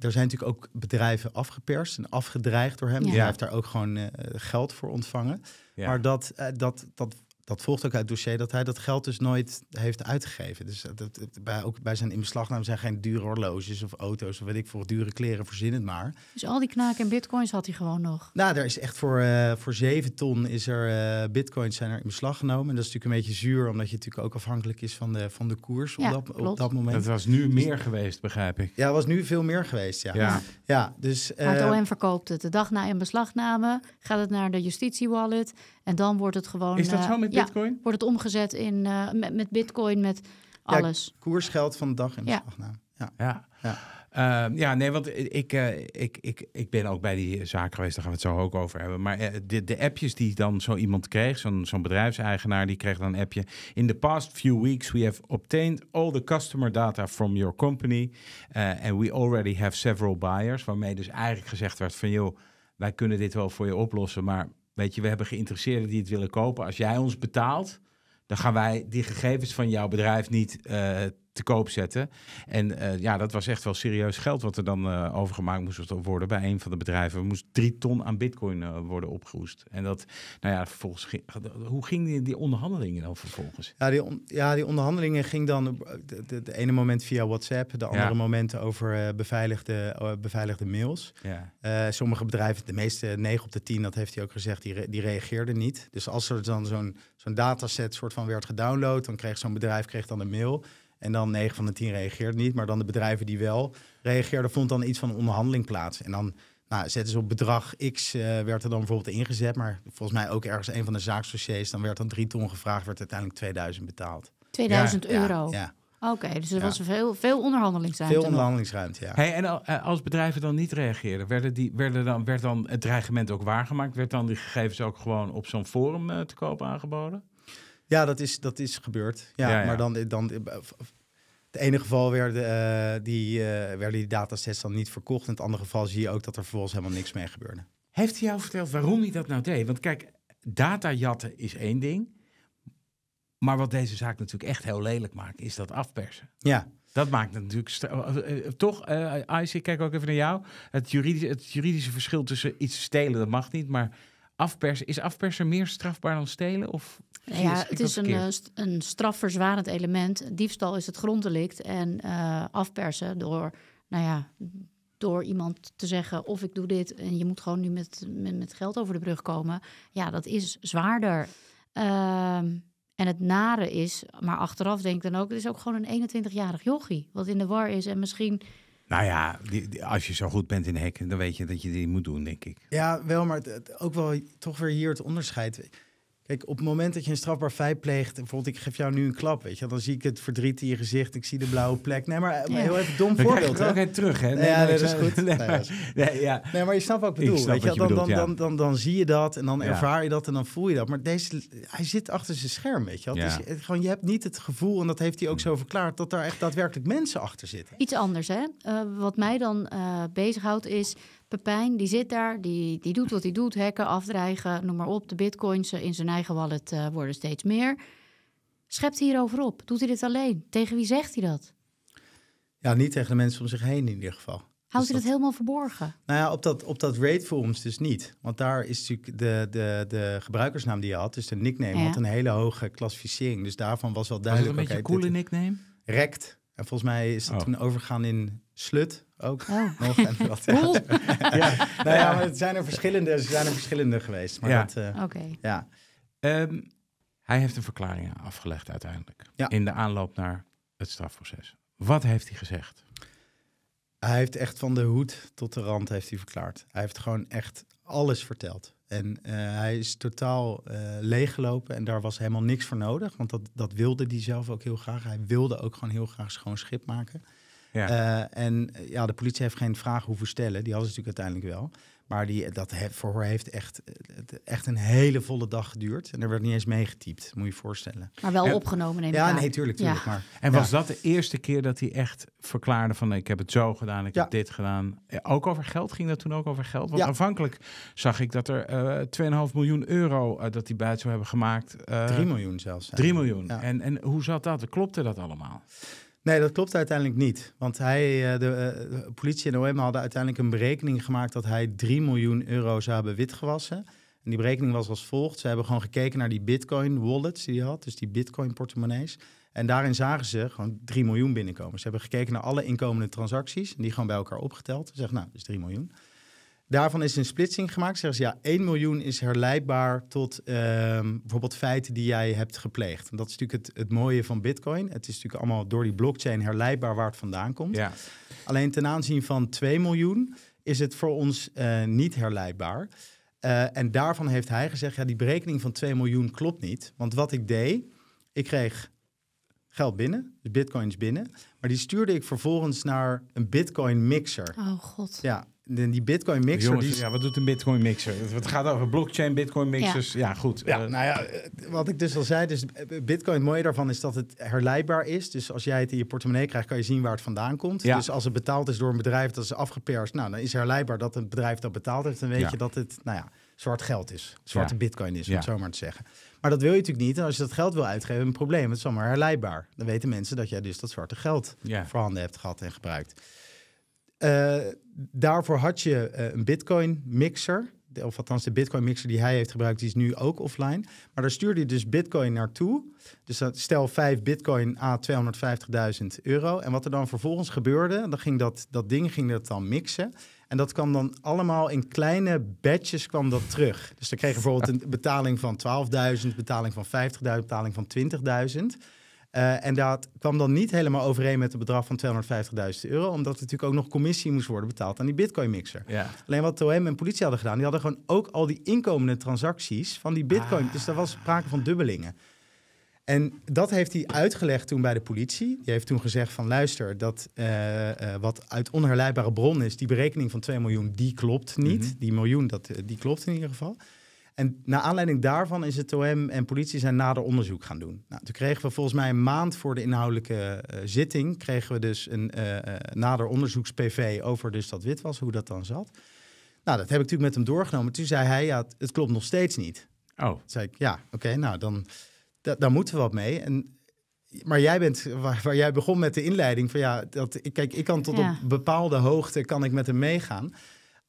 er zijn natuurlijk ook bedrijven afgeperst en afgedreigd door hem. Ja. Dus hij heeft daar ook gewoon eh, geld voor ontvangen. Maar dat, eh, dat, dat dat volgt ook uit het dossier, dat hij dat geld dus nooit heeft uitgegeven. Dus dat, bij, ook bij zijn inbeslagname zijn geen dure horloges of auto's of weet ik voor dure kleren, verzin het maar. Dus al die knaken en bitcoins had hij gewoon nog? Nou, er is echt voor, uh, voor 7 ton is er, eh, bitcoins zijn er in beslag genomen. En dat is natuurlijk een beetje zuur, omdat je natuurlijk ook afhankelijk is van de, van de koers op, dat, op dat moment. Het was nu dus- meer geweest, begrijp ik. Ja, het was nu veel meer geweest, ja. ja. ja dus, uh, eh, OM verkoopt het. De dag na inbeslagname gaat het naar de justitie wallet en dan wordt het gewoon... Is dat zo met bitcoin? wordt het omgezet in, eh, met, met, bitcoin, met alles. koersgeld van de dag in de nou, ja. ja. Uh, ja, nee, want ik, eh, ik, ik, ik ben ook bij die eh, zaak geweest, daar gaan we het zo ook over hebben. Maar de, de appjes die dan zo iemand kreeg, zo'n zo'n bedrijfseigenaar, die kreeg dan een appje. In the past few weeks we have obtained all the customer data from your company. and we already have several buyers. Waarmee dus eigenlijk gezegd werd van, joh, wij kunnen dit wel voor je oplossen, maar weet je, we hebben geïnteresseerden die het willen kopen. Als jij ons betaalt, dan gaan wij die gegevens van jouw bedrijf niet eh, te koop zetten. En eh, ja, dat was echt wel serieus geld wat er dan eh, overgemaakt moest worden bij een van de bedrijven. moest drie ton aan bitcoin eh, worden opgeroest. En dat, nou ja, vervolgens, ging, hoe ging die, die, onderhandelingen dan vervolgens? Ja, die, ja, die onderhandelingen ging dan de, ene moment via WhatsApp, de andere momenten over beveiligde, beveiligde mails. Ja. sommige bedrijven, de meeste, 9 op de 10, dat heeft hij ook gezegd, die, die reageerden niet. Dus als er dan zo'n zo'n dataset soort van werd gedownload, dan kreeg zo'n bedrijf kreeg dan een mail. En dan 9 van de 10 reageert niet. Maar dan de bedrijven die wel reageerden, vond dan iets van onderhandeling plaats. En dan nou, zetten ze op bedrag X, eh, werd er dan bijvoorbeeld ingezet. Maar volgens mij ook ergens een van de zaaksociërs, dan werd dan 3 ton gevraagd, werd uiteindelijk 2000 betaald. 2000 euro? Ja. Oké, dus er was veel, veel onderhandelingsruimte. Veel onderhandelingsruimte, ja. Hey, en eh, als bedrijven dan niet reageerden, werden die, werden dan, werd dan het dreigement ook waargemaakt? Werd dan die gegevens ook gewoon op zo'n forum eh, te koop aangeboden? Ja, dat is, dat is gebeurd. Ja, maar dan, dan het ene geval werden, eh, die, eh, werden die datasets dan niet verkocht. In het andere geval zie je ook dat er vervolgens helemaal niks mee gebeurde. Heeft hij jou verteld waarom hij dat nou deed? Want kijk, data jatten is één ding. Maar wat deze zaak natuurlijk echt heel lelijk maakt, is dat afpersen. Ja. Dat maakt het natuurlijk eh, toch, uh, Ice, ik kijk ook even naar jou. Het juridische, het juridische verschil tussen iets stelen, dat mag niet, maar afpersen, is afpersen meer strafbaar dan stelen? Of ja, het is een, eh, een strafverzwarend element. Diefstal is het gronddelict en eh, afpersen door, nou ja, door iemand te zeggen of ik doe dit en je moet gewoon nu met, met, met geld over de brug komen. Ja, dat is zwaarder. Ehm, en het nare is, maar achteraf denk ik dan ook, het is ook gewoon een 21-jarig jochie wat in de war is en misschien nou ja, die, als je zo goed bent in hekken dan weet je dat je die moet doen, denk ik. Ja, wel, maar ook wel toch weer hier het onderscheid op het moment dat je een strafbaar feit pleegt, bijvoorbeeld ik geef jou nu een klap, weet je, dan zie ik het verdriet in je gezicht, ik zie de blauwe plek. Nee, maar, heel even dom voorbeeld. Dan krijg terug, hè? Nee, ja, dat is goed. Nee, maar, ja. nee, maar je snapt ook bedoel. weet je? dan, dan, dan, dan, dan, zie je dat en dan ervaar je dat en dan voel je dat. Maar deze, hij zit achter zijn scherm, weet je Ja. gewoon, je hebt niet het gevoel, en dat heeft hij ook mm. zo verklaard, dat daar echt daadwerkelijk mensen achter zitten. Iets anders, hè? Eh, wat mij dan eh, bezighoudt is, Pepijn, die zit daar, die, die doet wat hij doet. Hacken, afdreigen, noem maar op. De bitcoins eh, in zijn eigen wallet eh, worden steeds meer. Schept hij hierover op? Doet hij dit alleen? Tegen wie zegt hij dat? Ja, niet tegen de mensen om zich heen in ieder geval. Houdt dus hij dat, helemaal verborgen? Nou ja, op dat, op dat rate forums dus niet. Want daar is natuurlijk de, de, de gebruikersnaam die je had, dus de nickname, had een hele hoge klassificering. Dus daarvan was wel duidelijk... Was een beetje een coole dit... nickname? Rekt volgens mij is dat een oh. overgaan in slut ook oh. (laughs) nog. (laughs) (laughs) ja. Nou ja, het zijn er verschillende, er zijn er verschillende geweest. Maar ja. dat, eh, ja. Ehm, hij heeft een verklaring afgelegd uiteindelijk. Ja. In de aanloop naar het strafproces. Wat heeft hij gezegd? Hij heeft echt van de hoed tot de rand heeft hij verklaard. Hij heeft gewoon echt alles verteld. En eh, hij is totaal eh, leeggelopen en daar was helemaal niks voor nodig. Want dat, dat wilde hij zelf ook heel graag. Hij wilde ook gewoon heel graag schoon schip maken. Ja. Eh, en ja, de politie heeft geen vragen hoeven stellen. Die hadden ze natuurlijk uiteindelijk wel. Maar die, dat voor voor heeft echt, echt een hele volle dag geduurd. En er werd niet eens meegetypt, moet je je voorstellen. Maar wel opgenomen, neem ik Ja, nee, tuurlijk. tuurlijk ja. Maar, en was dat de eerste keer dat hij echt verklaarde van... ik heb het zo gedaan, ik heb dit gedaan. Ook over geld? Ging dat toen ook over geld? Want aanvankelijk zag ik dat er uh, eh, 2,5 miljoen euro... Eh, dat die buiten zou hebben gemaakt. Uh, eh, 3 miljoen zelfs. 3 miljoen. En, en hoe zat dat? Klopte dat allemaal? Nee, dat klopt uiteindelijk niet. Want hij, eh, de, eh, de politie en OM hadden uiteindelijk een berekening gemaakt dat hij 3 miljoen euro zou hebben witgewassen. En die berekening was als volgt. Ze hebben gewoon gekeken naar die bitcoin wallets die hij had, dus die bitcoin portemonnees. En daarin zagen ze gewoon 3 miljoen binnenkomen. Ze hebben gekeken naar alle inkomende transacties en die gewoon bij elkaar opgeteld. Ze zeggen, nou, dat is 3 miljoen. Daarvan is een splitsing gemaakt. Zeggen ze ja, 1 miljoen is herleidbaar tot ehm, bijvoorbeeld feiten die jij hebt gepleegd. En dat is natuurlijk het, het mooie van Bitcoin. Het is natuurlijk allemaal door die blockchain herleidbaar waar het vandaan komt. Ja. Alleen ten aanzien van 2 miljoen is het voor ons eh, niet herleidbaar. Eh, en daarvan heeft hij gezegd: ja, die berekening van 2 miljoen klopt niet. Want wat ik deed, ik kreeg geld binnen, dus bitcoins binnen. Maar die stuurde ik vervolgens naar een bitcoin mixer. Oh god. Ja, de, die Bitcoin mixer. Ja, wat doet een Bitcoin mixer? Het gaat over blockchain, Bitcoin mixers. Ja, goed. Ja, eh, nou ja, eh, wat ik dus al zei, dus eh, Bitcoin, het mooie daarvan is dat het herleidbaar is. Dus als jij het in je portemonnee krijgt, kan je zien waar het vandaan komt. Dus als het betaald is door een bedrijf dat is afgeperst, nou, dan is herleidbaar dat het bedrijf dat betaald heeft. Dan weet je dat het, nou ja, zwart geld is. Zwarte Bitcoin is, om het zo maar te zeggen. Maar dat wil je natuurlijk niet. En als je dat geld wil uitgeven, een probleem. Het is allemaal herleidbaar. Dan weten mensen dat jij dus dat zwarte geld voorhanden hebt gehad en gebruikt. Eh, daarvoor had je eh, een Bitcoin mixer. of althans, de Bitcoin mixer die hij heeft gebruikt, die is nu ook offline. Maar daar stuurde je dus Bitcoin naartoe. Dus dat, stel 5 Bitcoin a 250.000 euro. En wat er dan vervolgens gebeurde, dan ging dat, dat ding ging dat dan mixen. En dat kwam dan allemaal in kleine batches kwam dat terug. Dus dan kreeg je bijvoorbeeld een betaling van 12.000, betaling van 50.000, betaling van 20.000. Eh, en dat kwam dan niet helemaal overeen met het bedrag van 250.000 euro, omdat er natuurlijk ook nog commissie moest worden betaald aan die bitcoin mixer. Ja. Alleen wat OM en politie hadden gedaan, die hadden gewoon ook al die inkomende transacties van die bitcoin. Ah. Dus daar was sprake van dubbelingen. En dat heeft hij uitgelegd toen bij de politie. Die heeft toen gezegd van luister, dat eh, eh, wat uit onherleidbare bron is, die berekening van 2 miljoen, die klopt niet. Mhm. Die miljoen, dat, die klopt in ieder geval. En naar aanleiding daarvan is het OM en politie zijn nader onderzoek gaan doen. Nou, toen kregen we volgens mij een maand voor de inhoudelijke eh, zitting... kregen we dus een eh, eh, nader onderzoeks-PV over dus dat wit was, hoe dat dan zat. Nou, dat heb ik natuurlijk met hem doorgenomen. Toen zei hij, ja, het, klopt nog steeds niet. Oh. Toen zei ik, ja, oké, nou, dan, daar moeten we wat mee. En maar jij bent, waar, jij begon met de inleiding van ja, dat, kijk, ik kan tot op bepaalde hoogte kan ik met hem meegaan.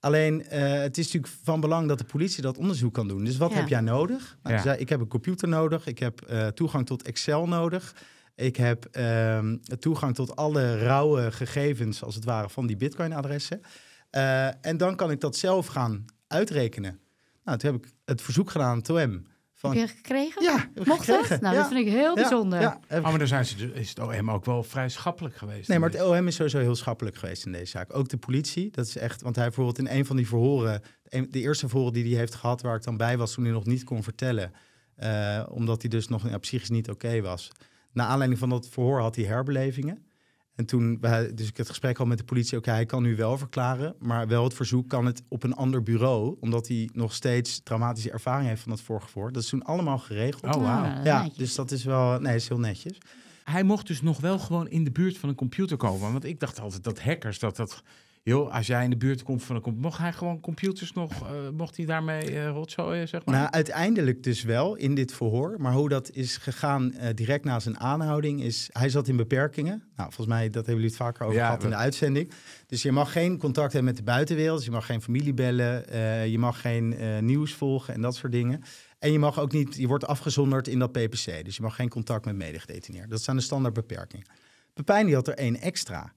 Alleen eh, het is natuurlijk van belang dat de politie dat onderzoek kan doen. Dus wat heb jij nodig? Nou, zei, ik heb een computer nodig, ik heb eh, toegang tot Excel nodig. Ik heb ehm, toegang tot alle rauwe gegevens, als het ware, van die Bitcoin-adressen. Eh, en dan kan ik dat zelf gaan uitrekenen. Nou, toen heb ik het verzoek gedaan aan TOEM heb je gekregen? Ja, Mocht dat? Nou, dat vind ik heel bijzonder. Ja. Oh, maar dan zijn ze, dus- is het OM ook wel vrij schappelijk geweest. Nee, maar het OM is sowieso heel schappelijk geweest in deze zaak. Ook de politie, dat is echt... Want hij bijvoorbeeld in een van die verhoren... De eerste verhoren die hij heeft gehad, waar ik dan bij was... toen hij nog niet kon vertellen... Eh, omdat hij dus nog psychisch niet oké was. Na aanleiding van dat verhoor had hij herbelevingen. En toen, dus ik het gesprek al met de politie, oké, hij kan nu wel verklaren, maar wel het verzoek kan het op een ander bureau, omdat hij nog steeds traumatische ervaring heeft van dat vorige voor. Dat is toen allemaal geregeld. Oh, wow. Ah, ja, ja dus dat is wel, nee, is heel netjes. Hij mocht dus nog wel gewoon in de buurt van een computer komen, want ik dacht altijd dat hackers, dat dat joh, als jij in de buurt komt van een mocht hij gewoon computers nog, eh, mocht hij daarmee uh, eh, rotzooien, eh, zeg maar? Nou, uiteindelijk dus wel in dit verhoor. Maar hoe dat is gegaan direct na zijn aanhouding is, hij zat in beperkingen. Nou, volgens mij, dat hebben jullie het vaker over gehad in de uitzending. Dus je mag geen contact hebben met de buitenwereld, je mag geen familie bellen, je mag geen nieuws volgen en dat soort dingen. En je mag ook niet, je wordt afgezonderd in dat PPC, dus je mag geen contact met medegedetineerden. Dat zijn de standaard beperkingen. Pepijn die had er één extra.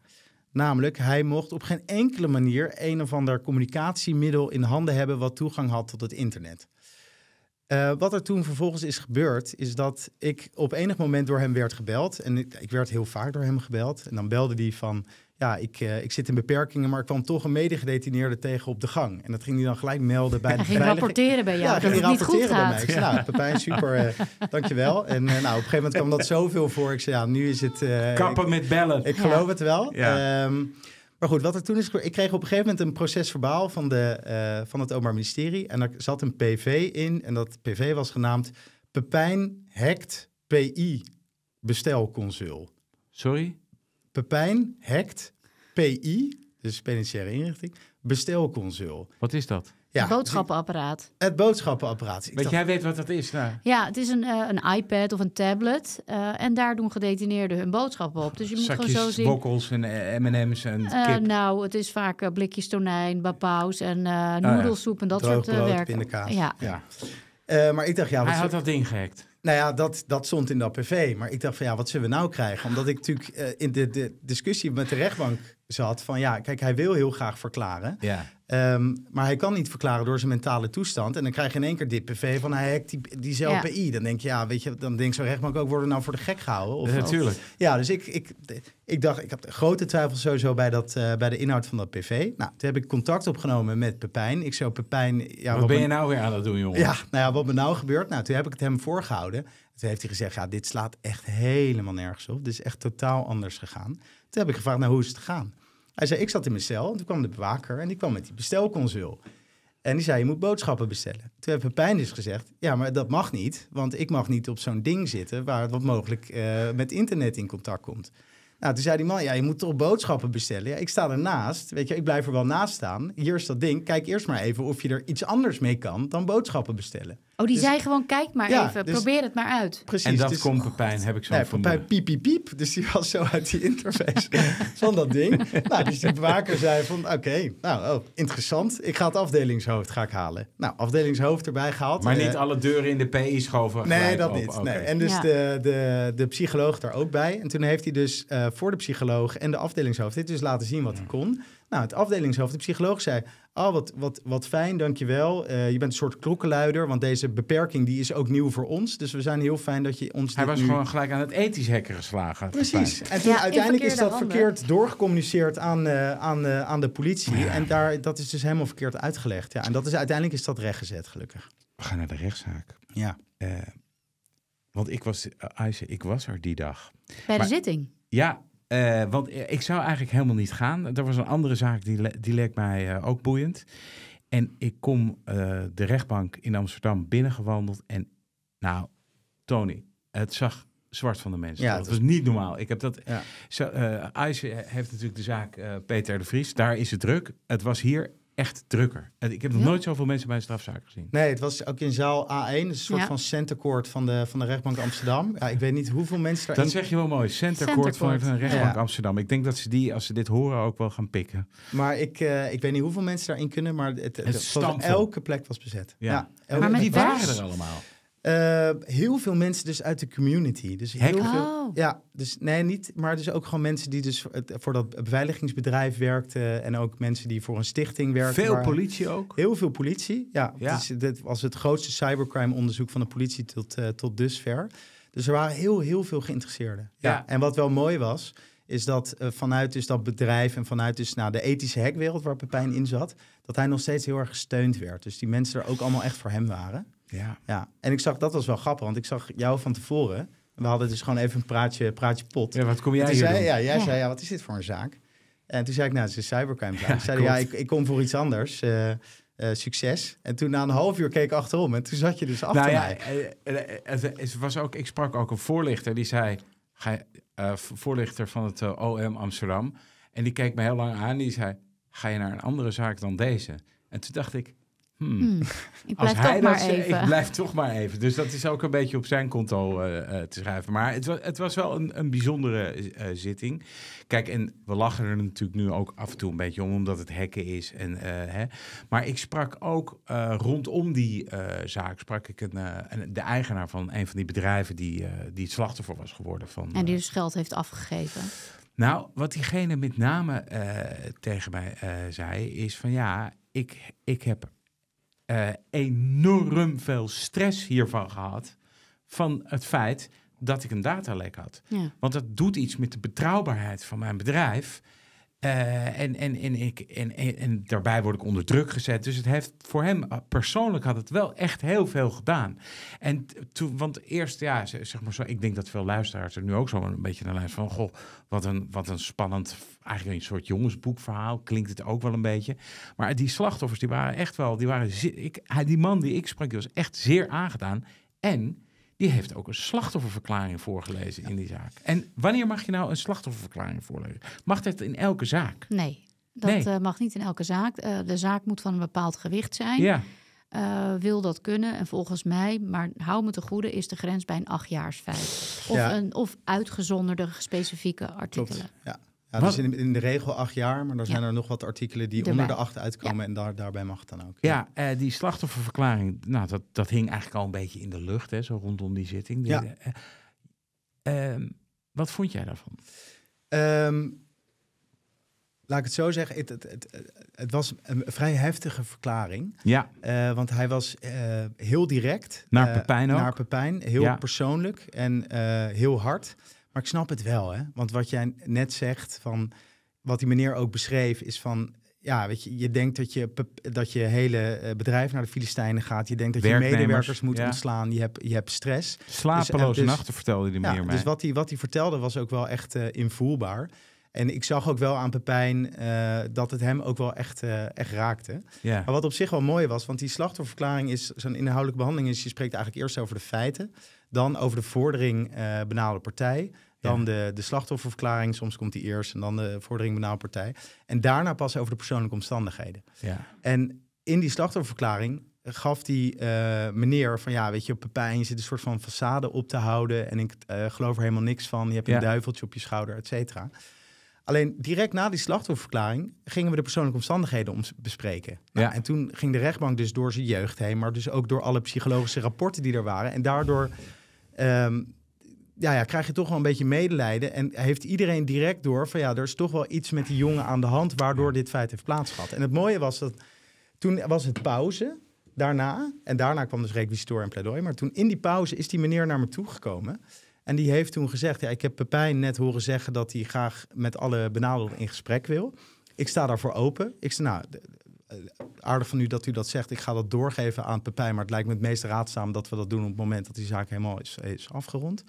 Namelijk, hij mocht op geen enkele manier een of ander communicatiemiddel in handen hebben wat toegang had tot het internet. Eh, wat er toen vervolgens is gebeurd, is dat ik op enig moment door hem werd gebeld. En ik, ik werd heel vaak door hem gebeld. En dan belde hij van, ja, ik, eh, ik zit in beperkingen, maar ik kwam toch een medegedetineerde tegen op de gang. En dat ging hij dan gelijk melden bij de Hij ging rapporteren bij jou, ja, dat ging rapporteren niet goed bij Mij. Ik zei, nou, Pepijn, super, uh, dankjewel. En eh, nou, op een gegeven moment kwam dat zoveel voor. Ik zei, ja, nu is het... Kappen met bellen. Ik geloof het wel. Ehm, maar goed, wat er toen is... Ik kreeg op een gegeven moment een proces verbaal van, de, van het Openbaar Ministerie. En daar zat een PV in. En dat PV was genaamd Pepijn Hekt. PI Bestelconsul. Sorry? Pepijn hackt PI, dus penitentiaire inrichting, bestelconsul. Wat is dat? Ja, het boodschappenapparaat. Het boodschappenapparaat. Want jij weet wat dat is. Nou. Ja, het is een, eh, een iPad of een tablet. Eh, en daar doen gedetineerden hun boodschappen op. Dus je moet gewoon zo zien. bokkels en eh, M&M's en Nou, het is vaak blikjes tonijn, bapaus en oh noedelsoep en dat soort werk. werken. Ja. ja. maar ik dacht, ja, wat Hij had dat ding gehackt. Nou ja, dat, dat stond in dat PV. Maar ik dacht van ja, wat zullen we nou krijgen? Omdat ik natuurlijk eh, in de, de, discussie met de rechtbank zat van ja, kijk, hij wil heel graag verklaren. Ja. Ehm, maar hij kan niet verklaren door zijn mentale toestand. En dan krijg je in één keer dit PV van hij heeft die, die Dan denk je, ja, weet je, dan recht, zo'n ik ook, worden nou voor de gek gehouden? Of Natuurlijk. Ja, dus ik, ik, ik dacht, ik heb grote twijfels sowieso bij, dat, eh, bij de inhoud van dat PV. Nou, toen heb ik contact opgenomen met Pepijn. Ik zei: Pepijn... Ja, wat, ben je nou weer aan het doen, jongen? Ja, nou ja, wat me nou gebeurt? Nou, toen heb ik het hem voorgehouden. Toen heeft hij gezegd, ja, dit slaat echt helemaal nergens op. Dit is echt totaal anders gegaan. Toen heb ik gevraagd, nou, hoe is het gegaan? Hij zei, ik zat in mijn cel toen kwam de bewaker en die kwam met die bestelconsul. En die zei, je moet boodschappen bestellen. Toen hebben Pepijn dus gezegd, ja, maar dat mag niet, want ik mag niet op zo'n ding zitten waar het wat mogelijk eh, met internet in contact komt. Nou, toen zei die man, ja, je moet toch boodschappen bestellen. Ja, ik sta ernaast, weet je, ik blijf er wel naast staan. Hier is dat ding, kijk eerst maar even of je er iets anders mee kan dan boodschappen bestellen. Oh, die dus- zei gewoon, kijk maar even, dus probeer het maar uit. Precies. En dat dus- komt komt pijn, heb ik zo nee, Pepijn piep, piep, piep. Dus die was zo uit die interface (laughs) van dat ding. nou, dus die bewaker zei van, oké, nou, oh, interessant. Ik ga het afdelingshoofd ga ik halen. Nou, afdelingshoofd erbij gehaald. Maar niet eh, alle deuren in de PI schoven Nee, dat niet. En dus de, de, de psycholoog daar ook bij. En toen heeft hij dus eh, voor de psycholoog en de afdelingshoofd... dit dus laten zien wat hij kon... Nou, het afdelingshoofd, de psycholoog, zei... Oh, wat, wat, wat fijn, dankjewel. Uh, je bent een soort klokkenluider, want deze beperking die is ook nieuw voor ons. Dus we zijn heel fijn dat je ons Hij was gewoon gelijk aan het ethisch hekken geslagen. Precies. En uiteindelijk is dat verkeerd doorgecommuniceerd aan, eh, aan, eh, aan de politie. En daar, dat is dus helemaal verkeerd uitgelegd. Ja, en dat is, uiteindelijk is dat rechtgezet, gelukkig. We gaan naar de rechtszaak. Ja. want ik was, Aisha, ik was er die dag. Bij de zitting? Ja, eh, want eh, ik zou eigenlijk helemaal niet gaan. Er was een andere zaak, die, die leek mij eh, ook boeiend. En ik kom de rechtbank in Amsterdam binnengewandeld. En nou, Tony, het zag zwart van de mensen. Ja, dat was niet normaal. Ik heb dat. Ja. heeft natuurlijk de zaak Peter de Vries. Daar is het druk. Het was hier echt drukker. Ik heb nog nooit zoveel mensen bij een strafzaak gezien. Nee, het was ook in zaal A1, dus een soort van centerkoord van de, van de rechtbank Amsterdam. Ja, ik weet niet hoeveel mensen daar. Dat zeg je wel mooi, court van de rechtbank Amsterdam. Ik denk dat ze die, als ze dit horen, ook wel gaan pikken. Maar ik, eh, ik weet niet hoeveel mensen daarin kunnen, maar het, elke plek was bezet. Ja, maar met die waren er allemaal. Eh, heel veel mensen dus uit de community. Dus heel veel. Oh. Ja, dus nee, niet. Maar dus ook gewoon mensen die dus voor dat beveiligingsbedrijf werkten. En ook mensen die voor een stichting werkten. Veel politie ook. Heel veel politie. Ja, dus dit was het grootste cybercrime onderzoek van de politie tot, uh, tot dusver. Dus er waren heel, heel veel geïnteresseerden. Ja. En wat wel mooi was, is dat eh, vanuit dus dat bedrijf en vanuit dus, nou, de ethische hekwereld waar Pepijn in zat, dat hij nog steeds heel erg gesteund werd. Dus die mensen er ook allemaal echt voor hem waren. Ja. ja. En ik zag, dat was wel grappig, want ik zag jou van tevoren. We hadden dus gewoon even een praatje, praatje pot. Ja, wat kom jij hier zei, Ja, jij zei, ja, wat is dit voor een zaak? En toen zei ik, nou, het is een cybercrime zaak. ik zei, ja, ik, ik kom voor iets anders. Eh, eh, succes. En toen na een half uur keek ik achterom en toen zat je dus achter nou ja, mij. Eh, het was ook, ik sprak ook een voorlichter die zei, ga, voorlichter van het OM Amsterdam. En die keek me heel lang aan en die zei, ga je naar een andere zaak dan deze? En toen dacht ik, Hmm. Hmm. (laughs) Ik blijf toch maar even. Ik blijf toch maar even. Dus dat is ook een beetje op zijn konto eh, eh, te schrijven. Maar het was, het was wel een, een bijzondere eh, zitting. Kijk, en we lachen er natuurlijk nu ook af en toe een beetje om, omdat het hekken is. En, hè. Maar ik sprak ook rondom die zaak, sprak ik een, de eigenaar van een van die bedrijven die, die het slachtoffer was geworden. Van, en die dus geld heeft afgegeven. Nou, wat diegene met name tegen mij zei, is van ja, ik, ik heb eh, enorm veel stress hiervan gehad. Van het feit dat ik een datalek had. Want dat doet iets met de betrouwbaarheid van mijn bedrijf. Eh, en, en, en, ik, en, en, en, daarbij word ik onder druk gezet. Dus het heeft voor hem eh, persoonlijk had het wel echt heel veel gedaan. En toen, want eerst, ja, zeg maar zo, ik denk dat veel luisteraars er nu ook zo een beetje naar luisteren. Van goh, wat een, wat een spannend, eigenlijk een soort jongensboekverhaal. Klinkt het ook wel een beetje. Maar die slachtoffers, die waren echt wel, die waren, ik, die man die ik sprak, die was echt zeer aangedaan. En die heeft ook een slachtofferverklaring voorgelezen in die zaak. En wanneer mag je nou een slachtofferverklaring voorlezen? Mag dat in elke zaak? Nee, dat eh, mag niet in elke zaak. Eh, de zaak moet van een bepaald gewicht zijn. Ja. Eh, wil dat kunnen. En volgens mij, maar hou me te goede, is de grens bij een achtjaarsfeit. Of, een, of uitgezonderde specifieke artikelen. Ja. Ja, dus in, de regel acht jaar, maar er zijn er nog wat artikelen die onder de acht uitkomen en daar, daarbij mag het dan ook. Ja, eh, die slachtofferverklaring, nou, dat, dat hing eigenlijk al een beetje in de lucht, hè, zo rondom die zitting. ja. Eh, ehm, wat vond jij daarvan? Ehm, laat ik het zo zeggen, het, het, het, was een vrij heftige verklaring. Ja. Eh, want hij was heel direct. Naar Pepijn ook. Naar Pepijn, heel persoonlijk en heel hard. Maar ik snap het wel, hè? Want wat jij net zegt, van wat die meneer ook beschreef, is van. Ja, weet je, je denkt dat je, dat je hele eh, bedrijf naar de Filistijnen gaat. Je denkt dat je medewerkers moet ontslaan. Je hebt, je hebt stress. Slapeloze dus- dus- nachten vertelde hij meneer meer Dus wat hij wat die vertelde was ook wel echt eh, invoelbaar. En ik zag ook wel aan Pepijn eh, dat het hem ook wel echt, echt raakte. Maar wat op zich wel mooi was, want die slachtofferverklaring is zo'n inhoudelijke behandeling. Is je spreekt eigenlijk eerst over de feiten, dan over de vordering uh, partij. Dan de, de slachtofferverklaring, soms komt die eerst en dan de vordering benaal partij. En daarna pas over de persoonlijke omstandigheden. Ja. En in die slachtofferverklaring gaf die eh, meneer van ja, weet je, op Pepijn zit een soort van façade op te houden en ik eh, geloof er helemaal niks van. Je hebt een duiveltje op je schouder, et cetera. Alleen direct na die slachtofferverklaring gingen we de persoonlijke omstandigheden om bespreken. Nou, ja. En toen ging de rechtbank dus door zijn jeugd heen, maar dus ook door alle psychologische rapporten die er waren. En daardoor ehm, ja, ja, krijg je toch wel een beetje medelijden. En heeft iedereen direct door van ja, er is toch wel iets met die jongen aan de hand waardoor dit feit heeft plaatsgehad. En het mooie was dat toen was het pauze daarna. En daarna kwam dus requisitor en pleidooi. Maar toen in die pauze is die meneer naar me toegekomen En die heeft toen gezegd, ja, ik heb Pepijn net horen zeggen dat hij graag met alle benadeelden in gesprek wil. Ik sta daarvoor open. Ik zei, nou, aardig van u dat u dat zegt. Ik ga dat doorgeven aan Pepijn, maar het lijkt me het meest raadzaam dat we dat doen op het moment dat die zaak helemaal is, is afgerond.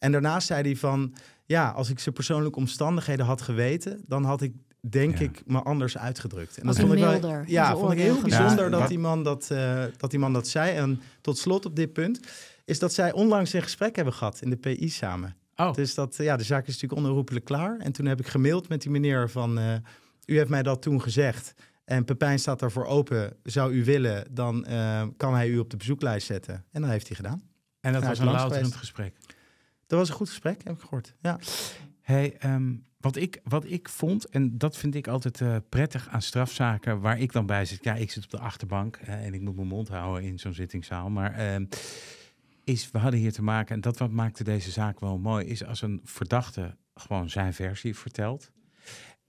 En daarnaast zei hij van, ja, als ik zijn persoonlijke omstandigheden had geweten, dan had ik denk ik me anders uitgedrukt. En dat vond ik wel, ja, vond ik heel bijzonder dat, die man dat, eh, dat die man dat zei. En tot slot op dit punt is dat zij onlangs een gesprek hebben gehad in de PI samen. Oh. Dus dat, eh, ja, de zaak is natuurlijk onherroepelijk klaar. En toen heb ik gemaild met die meneer van, eh, u heeft mij dat toen gezegd. En Pepijn staat daarvoor open. Zou u willen, dan kan hij u op de bezoeklijst zetten. En dan heeft hij gedaan. En dat was een louterend gesprek dat was een goed gesprek, heb ik gehoord. Ja. Hey, ehm, wat, ik, wat ik vond, en dat vind ik altijd eh, prettig aan strafzaken, waar ik dan bij zit. Ja, ik zit op de achterbank en ik moet mijn mond houden in zo'n zittingszaal. Maar ehm, is, we hadden hier te maken, en dat wat maakte deze zaak wel mooi, is als een verdachte gewoon zijn versie vertelt.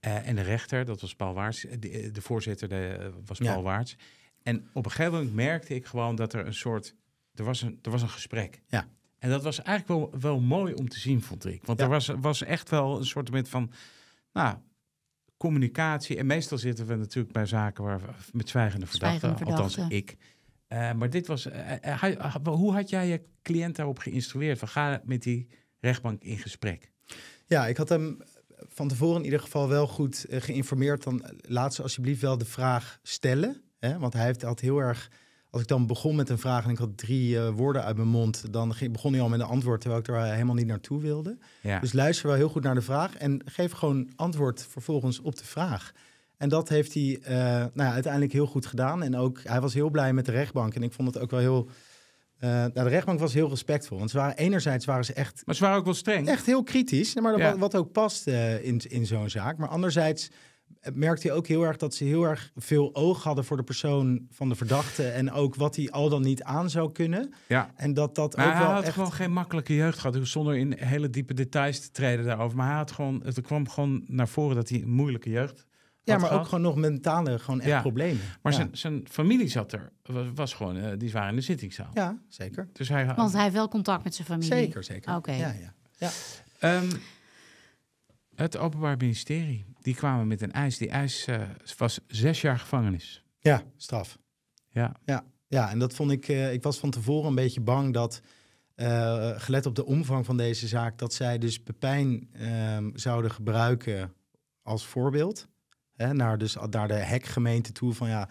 Eh, en de rechter, dat was Paul Waarts, eh, de, voorzitter de, was Paul Waarts. En op een gegeven moment merkte ik gewoon dat er een soort. Er was een, er was een gesprek. Ja. En dat was eigenlijk wel, wel mooi om te zien, vond ik. Want er was, was echt wel een soort van, nou, communicatie. En meestal zitten we natuurlijk bij zaken waar we, met zwijgende verdachten, althans ik. Eh, maar dit was, eh, eh, hoe had jij je cliënt daarop geïnstrueerd? We gaan met die rechtbank in gesprek. Ja, ik had hem van tevoren in ieder geval wel goed geïnformeerd. Dan laat ze alsjeblieft wel de vraag stellen. Hè? Want hij heeft altijd heel erg als ik dan begon met een vraag en ik had drie eh, woorden uit mijn mond, dan begon hij al met een antwoord terwijl ik er helemaal niet naartoe wilde. Dus luister wel heel goed naar de vraag en geef gewoon antwoord vervolgens op de vraag. En dat heeft hij eh, nou ja, uiteindelijk heel goed gedaan. En ook, hij was heel blij met de rechtbank. En ik vond het ook wel heel. Eh, nou, de rechtbank was heel respectvol. Want ze waren, enerzijds waren ze echt. Maar ze waren ook wel streng. Echt heel kritisch. Maar wat, wat, ook past in, in zo'n zaak. Maar anderzijds merkte je ook heel erg dat ze heel erg veel oog hadden voor de persoon van de verdachte. En ook wat hij al dan niet aan zou kunnen. Ja. En dat dat maar hij wel had gewoon geen makkelijke jeugd gehad. Dus zonder in hele diepe details te treden daarover. Maar hij had gewoon, het kwam gewoon naar voren dat hij een moeilijke jeugd ja, maar ook gewoon nog mentale, gewoon echt problemen. Maar zijn, zijn familie zat er, was, was gewoon, eh, die waren in de zittingzaal Ja, zeker. Dus hij, Want hij heeft wel contact met zijn familie. Zeker, zeker. Oké. Okay. Ja, ja. ja. Ehm, het Openbaar Ministerie, die kwamen met een eis. Die eis eh, was zes jaar gevangenis. Ja, straf. Ja. Ja, ja en dat vond ik, eh, ik was van tevoren een beetje bang dat, eh, gelet op de omvang van deze zaak, dat zij dus Pepijn ehm, zouden gebruiken als voorbeeld. Hè, naar, dus, naar de hackgemeente toe van ja,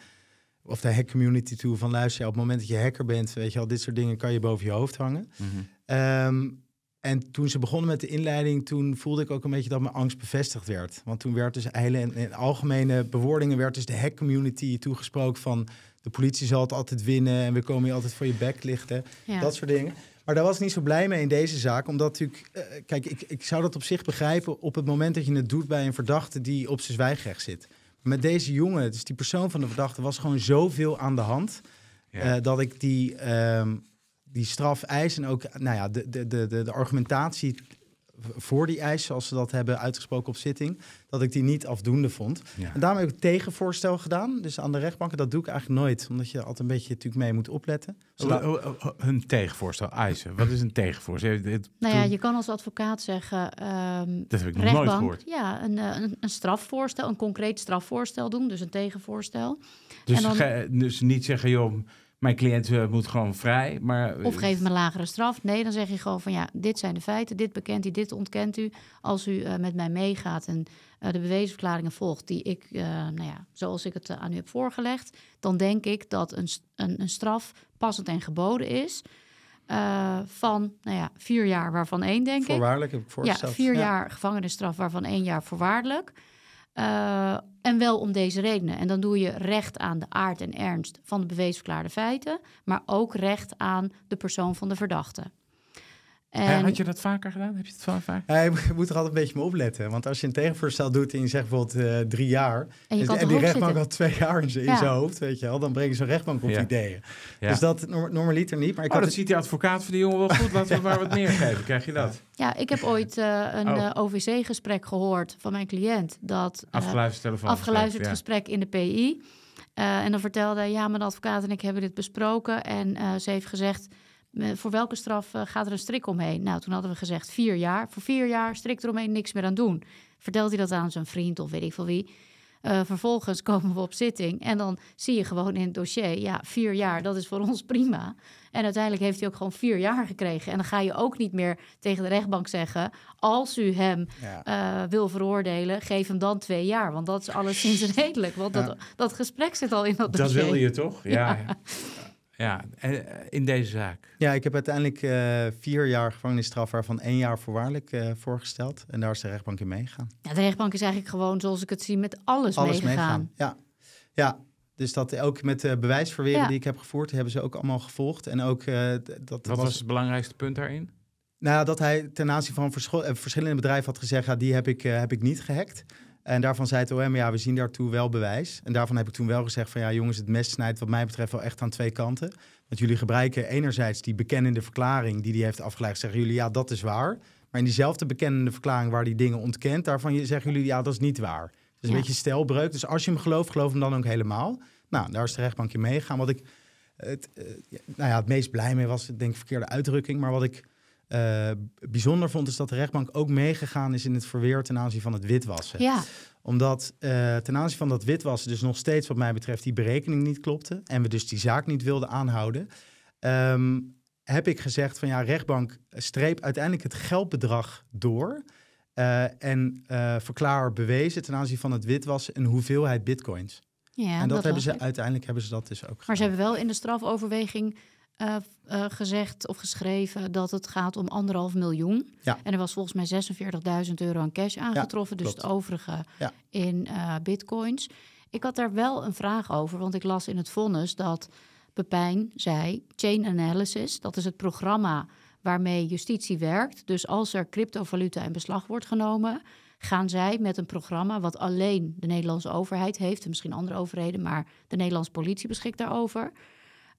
of de hackcommunity toe van luister, op het moment dat je hacker bent, weet je al, dit soort dingen kan je boven je hoofd hangen. Mm en toen ze begonnen met de inleiding, toen voelde ik ook een beetje dat mijn angst bevestigd werd. Want toen werd dus hele in, algemene bewoordingen werd dus de hack community toegesproken van de politie zal het altijd winnen en we komen je altijd voor je bek lichten. Dat soort dingen. Maar daar was ik niet zo blij mee in deze zaak. Omdat natuurlijk, eh, kijk, ik, ik zou dat op zich begrijpen op het moment dat je het doet bij een verdachte die op zijn zwijgrecht zit. Met deze jongen, dus die persoon van de verdachte, was gewoon zoveel aan de hand. Eh, dat ik die. Ehm, die strafeis en ook nou ja, de, de, de, de argumentatie voor die eisen, zoals ze dat hebben uitgesproken op zitting, dat ik die niet afdoende vond. Ja. En daarom heb ik tegenvoorstel gedaan. Dus aan de rechtbanken, dat doe ik eigenlijk nooit, omdat je altijd een beetje natuurlijk mee moet opletten. Hun een tegenvoorstel, eisen. Wat is een tegenvoorstel? nou ja, je kan als advocaat zeggen. Ehm, dat heb ik nog nooit gehoord. Ja, eh, een, een, strafvoorstel, een concreet strafvoorstel doen, dus een tegenvoorstel. Dus, dus niet zeggen, joh mijn cliënt eh, moet gewoon vrij. Maar... Eh, of geef me een lagere straf. Nee, dan zeg je gewoon van ja, dit zijn de feiten, dit bekent u, dit ontkent u. Als u eh, met mij meegaat en uh, de bewezenverklaringen volgt die ik, nou ja, zoals ik het aan u heb voorgelegd, dan denk ik dat een, een, een straf passend en geboden is. van nou ja, vier jaar, waarvan één, denk ik. Voorwaardelijk heb ik voorgesteld. Ja, vier jaar gevangenisstraf, waarvan één jaar voorwaardelijk. En wel om deze redenen. En dan doe je recht aan de aard en ernst van de beweesverklaarde feiten, maar ook recht aan de persoon van de verdachte. En... Had je dat vaker gedaan? Heb je het wel vaak? Ja, je moet er altijd een beetje mee opletten. Want als je een tegenvoorstel doet en je zegt bijvoorbeeld eh, drie jaar... en, je kan die rechtbank al twee jaar in, zijn hoofd, weet je wel... dan brengen zo'n rechtbank op ideeën. Dus dat normaliter niet. Maar ik oh, het... ziet die advocaat van die jongen wel goed. Laten we maar wat meer geven. Krijg je dat? Ja, ik heb ooit eh, een OVC-gesprek oh. eh, gehoord van mijn cliënt. Dat, afgeluisterd Afgeluisterd gesprek in de PI. en dan vertelde, ja, mijn advocaat en ik hebben dit besproken. En ze heeft gezegd voor welke straf eh, gaat er een strik omheen? Nou, toen hadden we gezegd vier jaar. Voor vier jaar strik eromheen, niks meer aan doen. Vertelt hij dat aan zijn vriend of weet ik veel wie. Eh, vervolgens (laughs) komen we op zitting en dan zie je gewoon in het dossier, ja, vier jaar, dat is voor ons prima. En uiteindelijk heeft hij ook gewoon vier jaar gekregen. En dan ga je ook niet meer tegen de rechtbank zeggen, als u hem eh, wil veroordelen, geef hem dan twee jaar. Want dat is alleszins redelijk, want dat, dat gesprek zit al in dat, dat dossier. Dat wil je toch? ja. (laughs) Ja, eh, in deze zaak. Ja, ik heb uiteindelijk eh, vier jaar gevangenisstraf, waarvan één jaar voorwaardelijk eh, voorgesteld. En daar is de rechtbank in meegegaan. Ja, de rechtbank is eigenlijk gewoon, zoals ik het zie, met alles, alles Ja. ja, dus dat ook met de bewijsverwering die ik heb gevoerd, hebben ze ook allemaal gevolgd. En ook dat. Wat was... was het belangrijkste punt daarin? Nou, dat hij ten aanzien van verschillende bedrijven had gezegd, ja, die heb ik, heb ik niet gehackt. En daarvan zei het OM, ja, we zien daartoe wel bewijs. En daarvan heb ik toen wel gezegd van, ja jongens, het mes snijdt wat mij betreft wel echt aan twee kanten. Want jullie gebruiken enerzijds die bekennende verklaring die die heeft afgelegd. Zeggen jullie, ja, dat is waar. Maar in diezelfde bekennende verklaring waar die dingen ontkent, daarvan zeggen jullie, ja, dat is niet waar. Dus is een beetje stelbreuk. Dus als je hem gelooft, geloof hem dan ook helemaal. Nou, daar is de rechtbankje meegegaan. Wat ik het, eh, nou ja, het meest blij mee was, denk ik, verkeerde uitdrukking. Maar wat ik eh, bijzonder vond is dat de rechtbank ook meegegaan is in het verweer ten aanzien van het witwassen. Ja. Omdat eh, ten aanzien van dat witwassen dus nog steeds wat mij betreft die berekening niet klopte en we dus die zaak niet wilden aanhouden. Ehm, heb ik gezegd van ja, rechtbank streep uiteindelijk het geldbedrag door. Eh, en verklaar bewezen ten aanzien van het witwassen een hoeveelheid bitcoins. Ja, en dat, hebben ze uiteindelijk hebben ze dat dus ook. Maar ze hebben wel in de strafoverweging eh, eh, gezegd of geschreven dat het gaat om anderhalf miljoen. Ja. En er was volgens mij 46.000 euro aan cash aangetroffen, dus het overige in eh, bitcoins. Ik had daar wel een vraag over, want ik las in het vonnis dat Pepijn zei: Chain Analysis, dat is het programma waarmee justitie werkt. Dus als er cryptovaluta in beslag wordt genomen, gaan zij met een programma wat alleen de Nederlandse overheid heeft, en misschien andere overheden, maar de Nederlandse politie beschikt daarover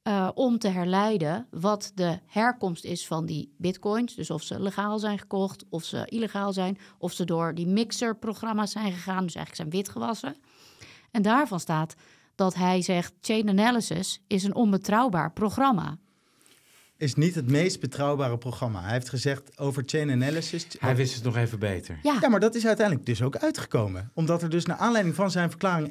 eh, om te herleiden wat de herkomst is van die bitcoins. Dus of ze legaal zijn gekocht, of ze illegaal zijn, of ze door die mixerprogramma's zijn gegaan, dus eigenlijk zijn witgewassen. En daarvan staat dat hij zegt: chain analysis is een onbetrouwbaar programma is niet het meest betrouwbare programma. Hij heeft gezegd over chain analysis. Hij wist het nog even beter. Ja. maar dat is uiteindelijk dus ook uitgekomen. Omdat er dus naar aanleiding van zijn verklaring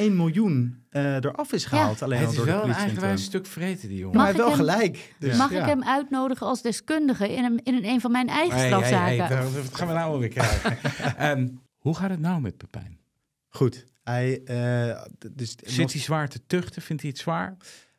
1,1 miljoen eh, eraf is gehaald. Ja. Alleen het is wel een eigenwijs stuk vreten, die jongen. maar hij wel gelijk. Dus, mag ik hem uitnodigen als deskundige in een, in een, een van mijn eigen hey, strafzaken? Hey, hey, dat gaan we nou weer krijgen. um, (laughs) hoe gaat het nou met Pepijn? Goed. Hij, eh, dus Zit hij zwaar te tuchten? Vindt hij het zwaar?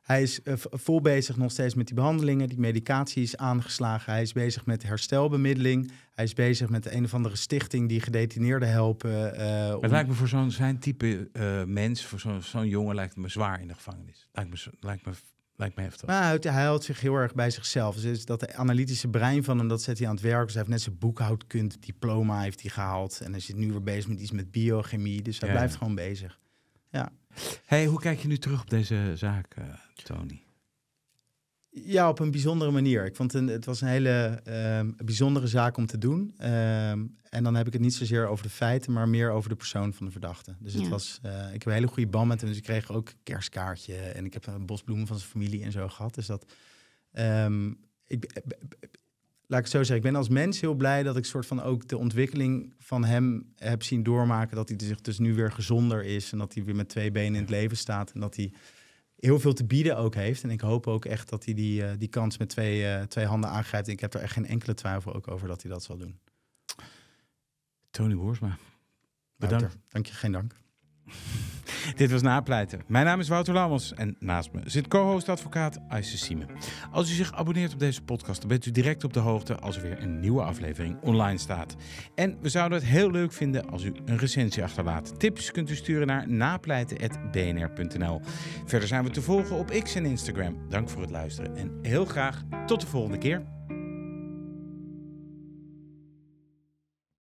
Hij is eh, vol bezig nog steeds met die behandelingen. Die medicatie is aangeslagen. Hij is bezig met herstelbemiddeling. Hij is bezig met een of andere stichting die gedetineerden helpen. Eh, het lijkt me voor zo'n zijn type eh, mens, voor zo'n jongen, lijkt me zwaar in de gevangenis. Lijkt me, lijkt me, lijkt me heftig. Nou, hij, houdt zich heel erg bij zichzelf. Dus dat analytische brein van hem, dat zet hij aan het werk. Dus hij heeft net zijn boekhoudkundig diploma heeft hij gehaald. En hij zit nu weer bezig met iets met biochemie. Dus hij blijft gewoon bezig. Ja. Hey, hoe kijk je nu terug op deze zaak, eh, Tony? Ja, op een bijzondere manier. Ik vond het was een hele ehm, bijzondere zaak om te doen. Ehm, en dan heb ik het niet zozeer over de feiten, maar meer over de persoon van de verdachte. Dus het was, eh, ik heb een hele goede band met hem. Dus ik kreeg ook een kerstkaartje en ik heb een bosbloemen van zijn familie en zo gehad. Dus dat, ehm, ik, laat ik het zo zeggen, ik ben als mens heel blij dat ik soort van ook de ontwikkeling van hem heb zien doormaken. Dat hij zich dus nu weer gezonder is en dat hij weer met twee benen in het leven staat. En dat hij heel veel te bieden ook heeft. En ik hoop ook echt dat hij die, eh, die kans met twee, eh, twee handen aangrijpt. En ik heb er echt geen enkele twijfel ook over dat hij dat zal doen. Tony Boersma. Bedankt. dank je, geen dank. Dit was Napleiten. Mijn naam is Wouter Lamers en naast me zit co-host advocaat Ayse Siemen. Als u zich abonneert op deze podcast, dan bent u direct op de hoogte als er weer een nieuwe aflevering online staat. En we zouden het heel leuk vinden als u een recensie achterlaat. Tips kunt u sturen naar napleiten.bnr.nl. Verder zijn we te volgen op X en Instagram. Dank voor het luisteren en heel graag tot de volgende keer.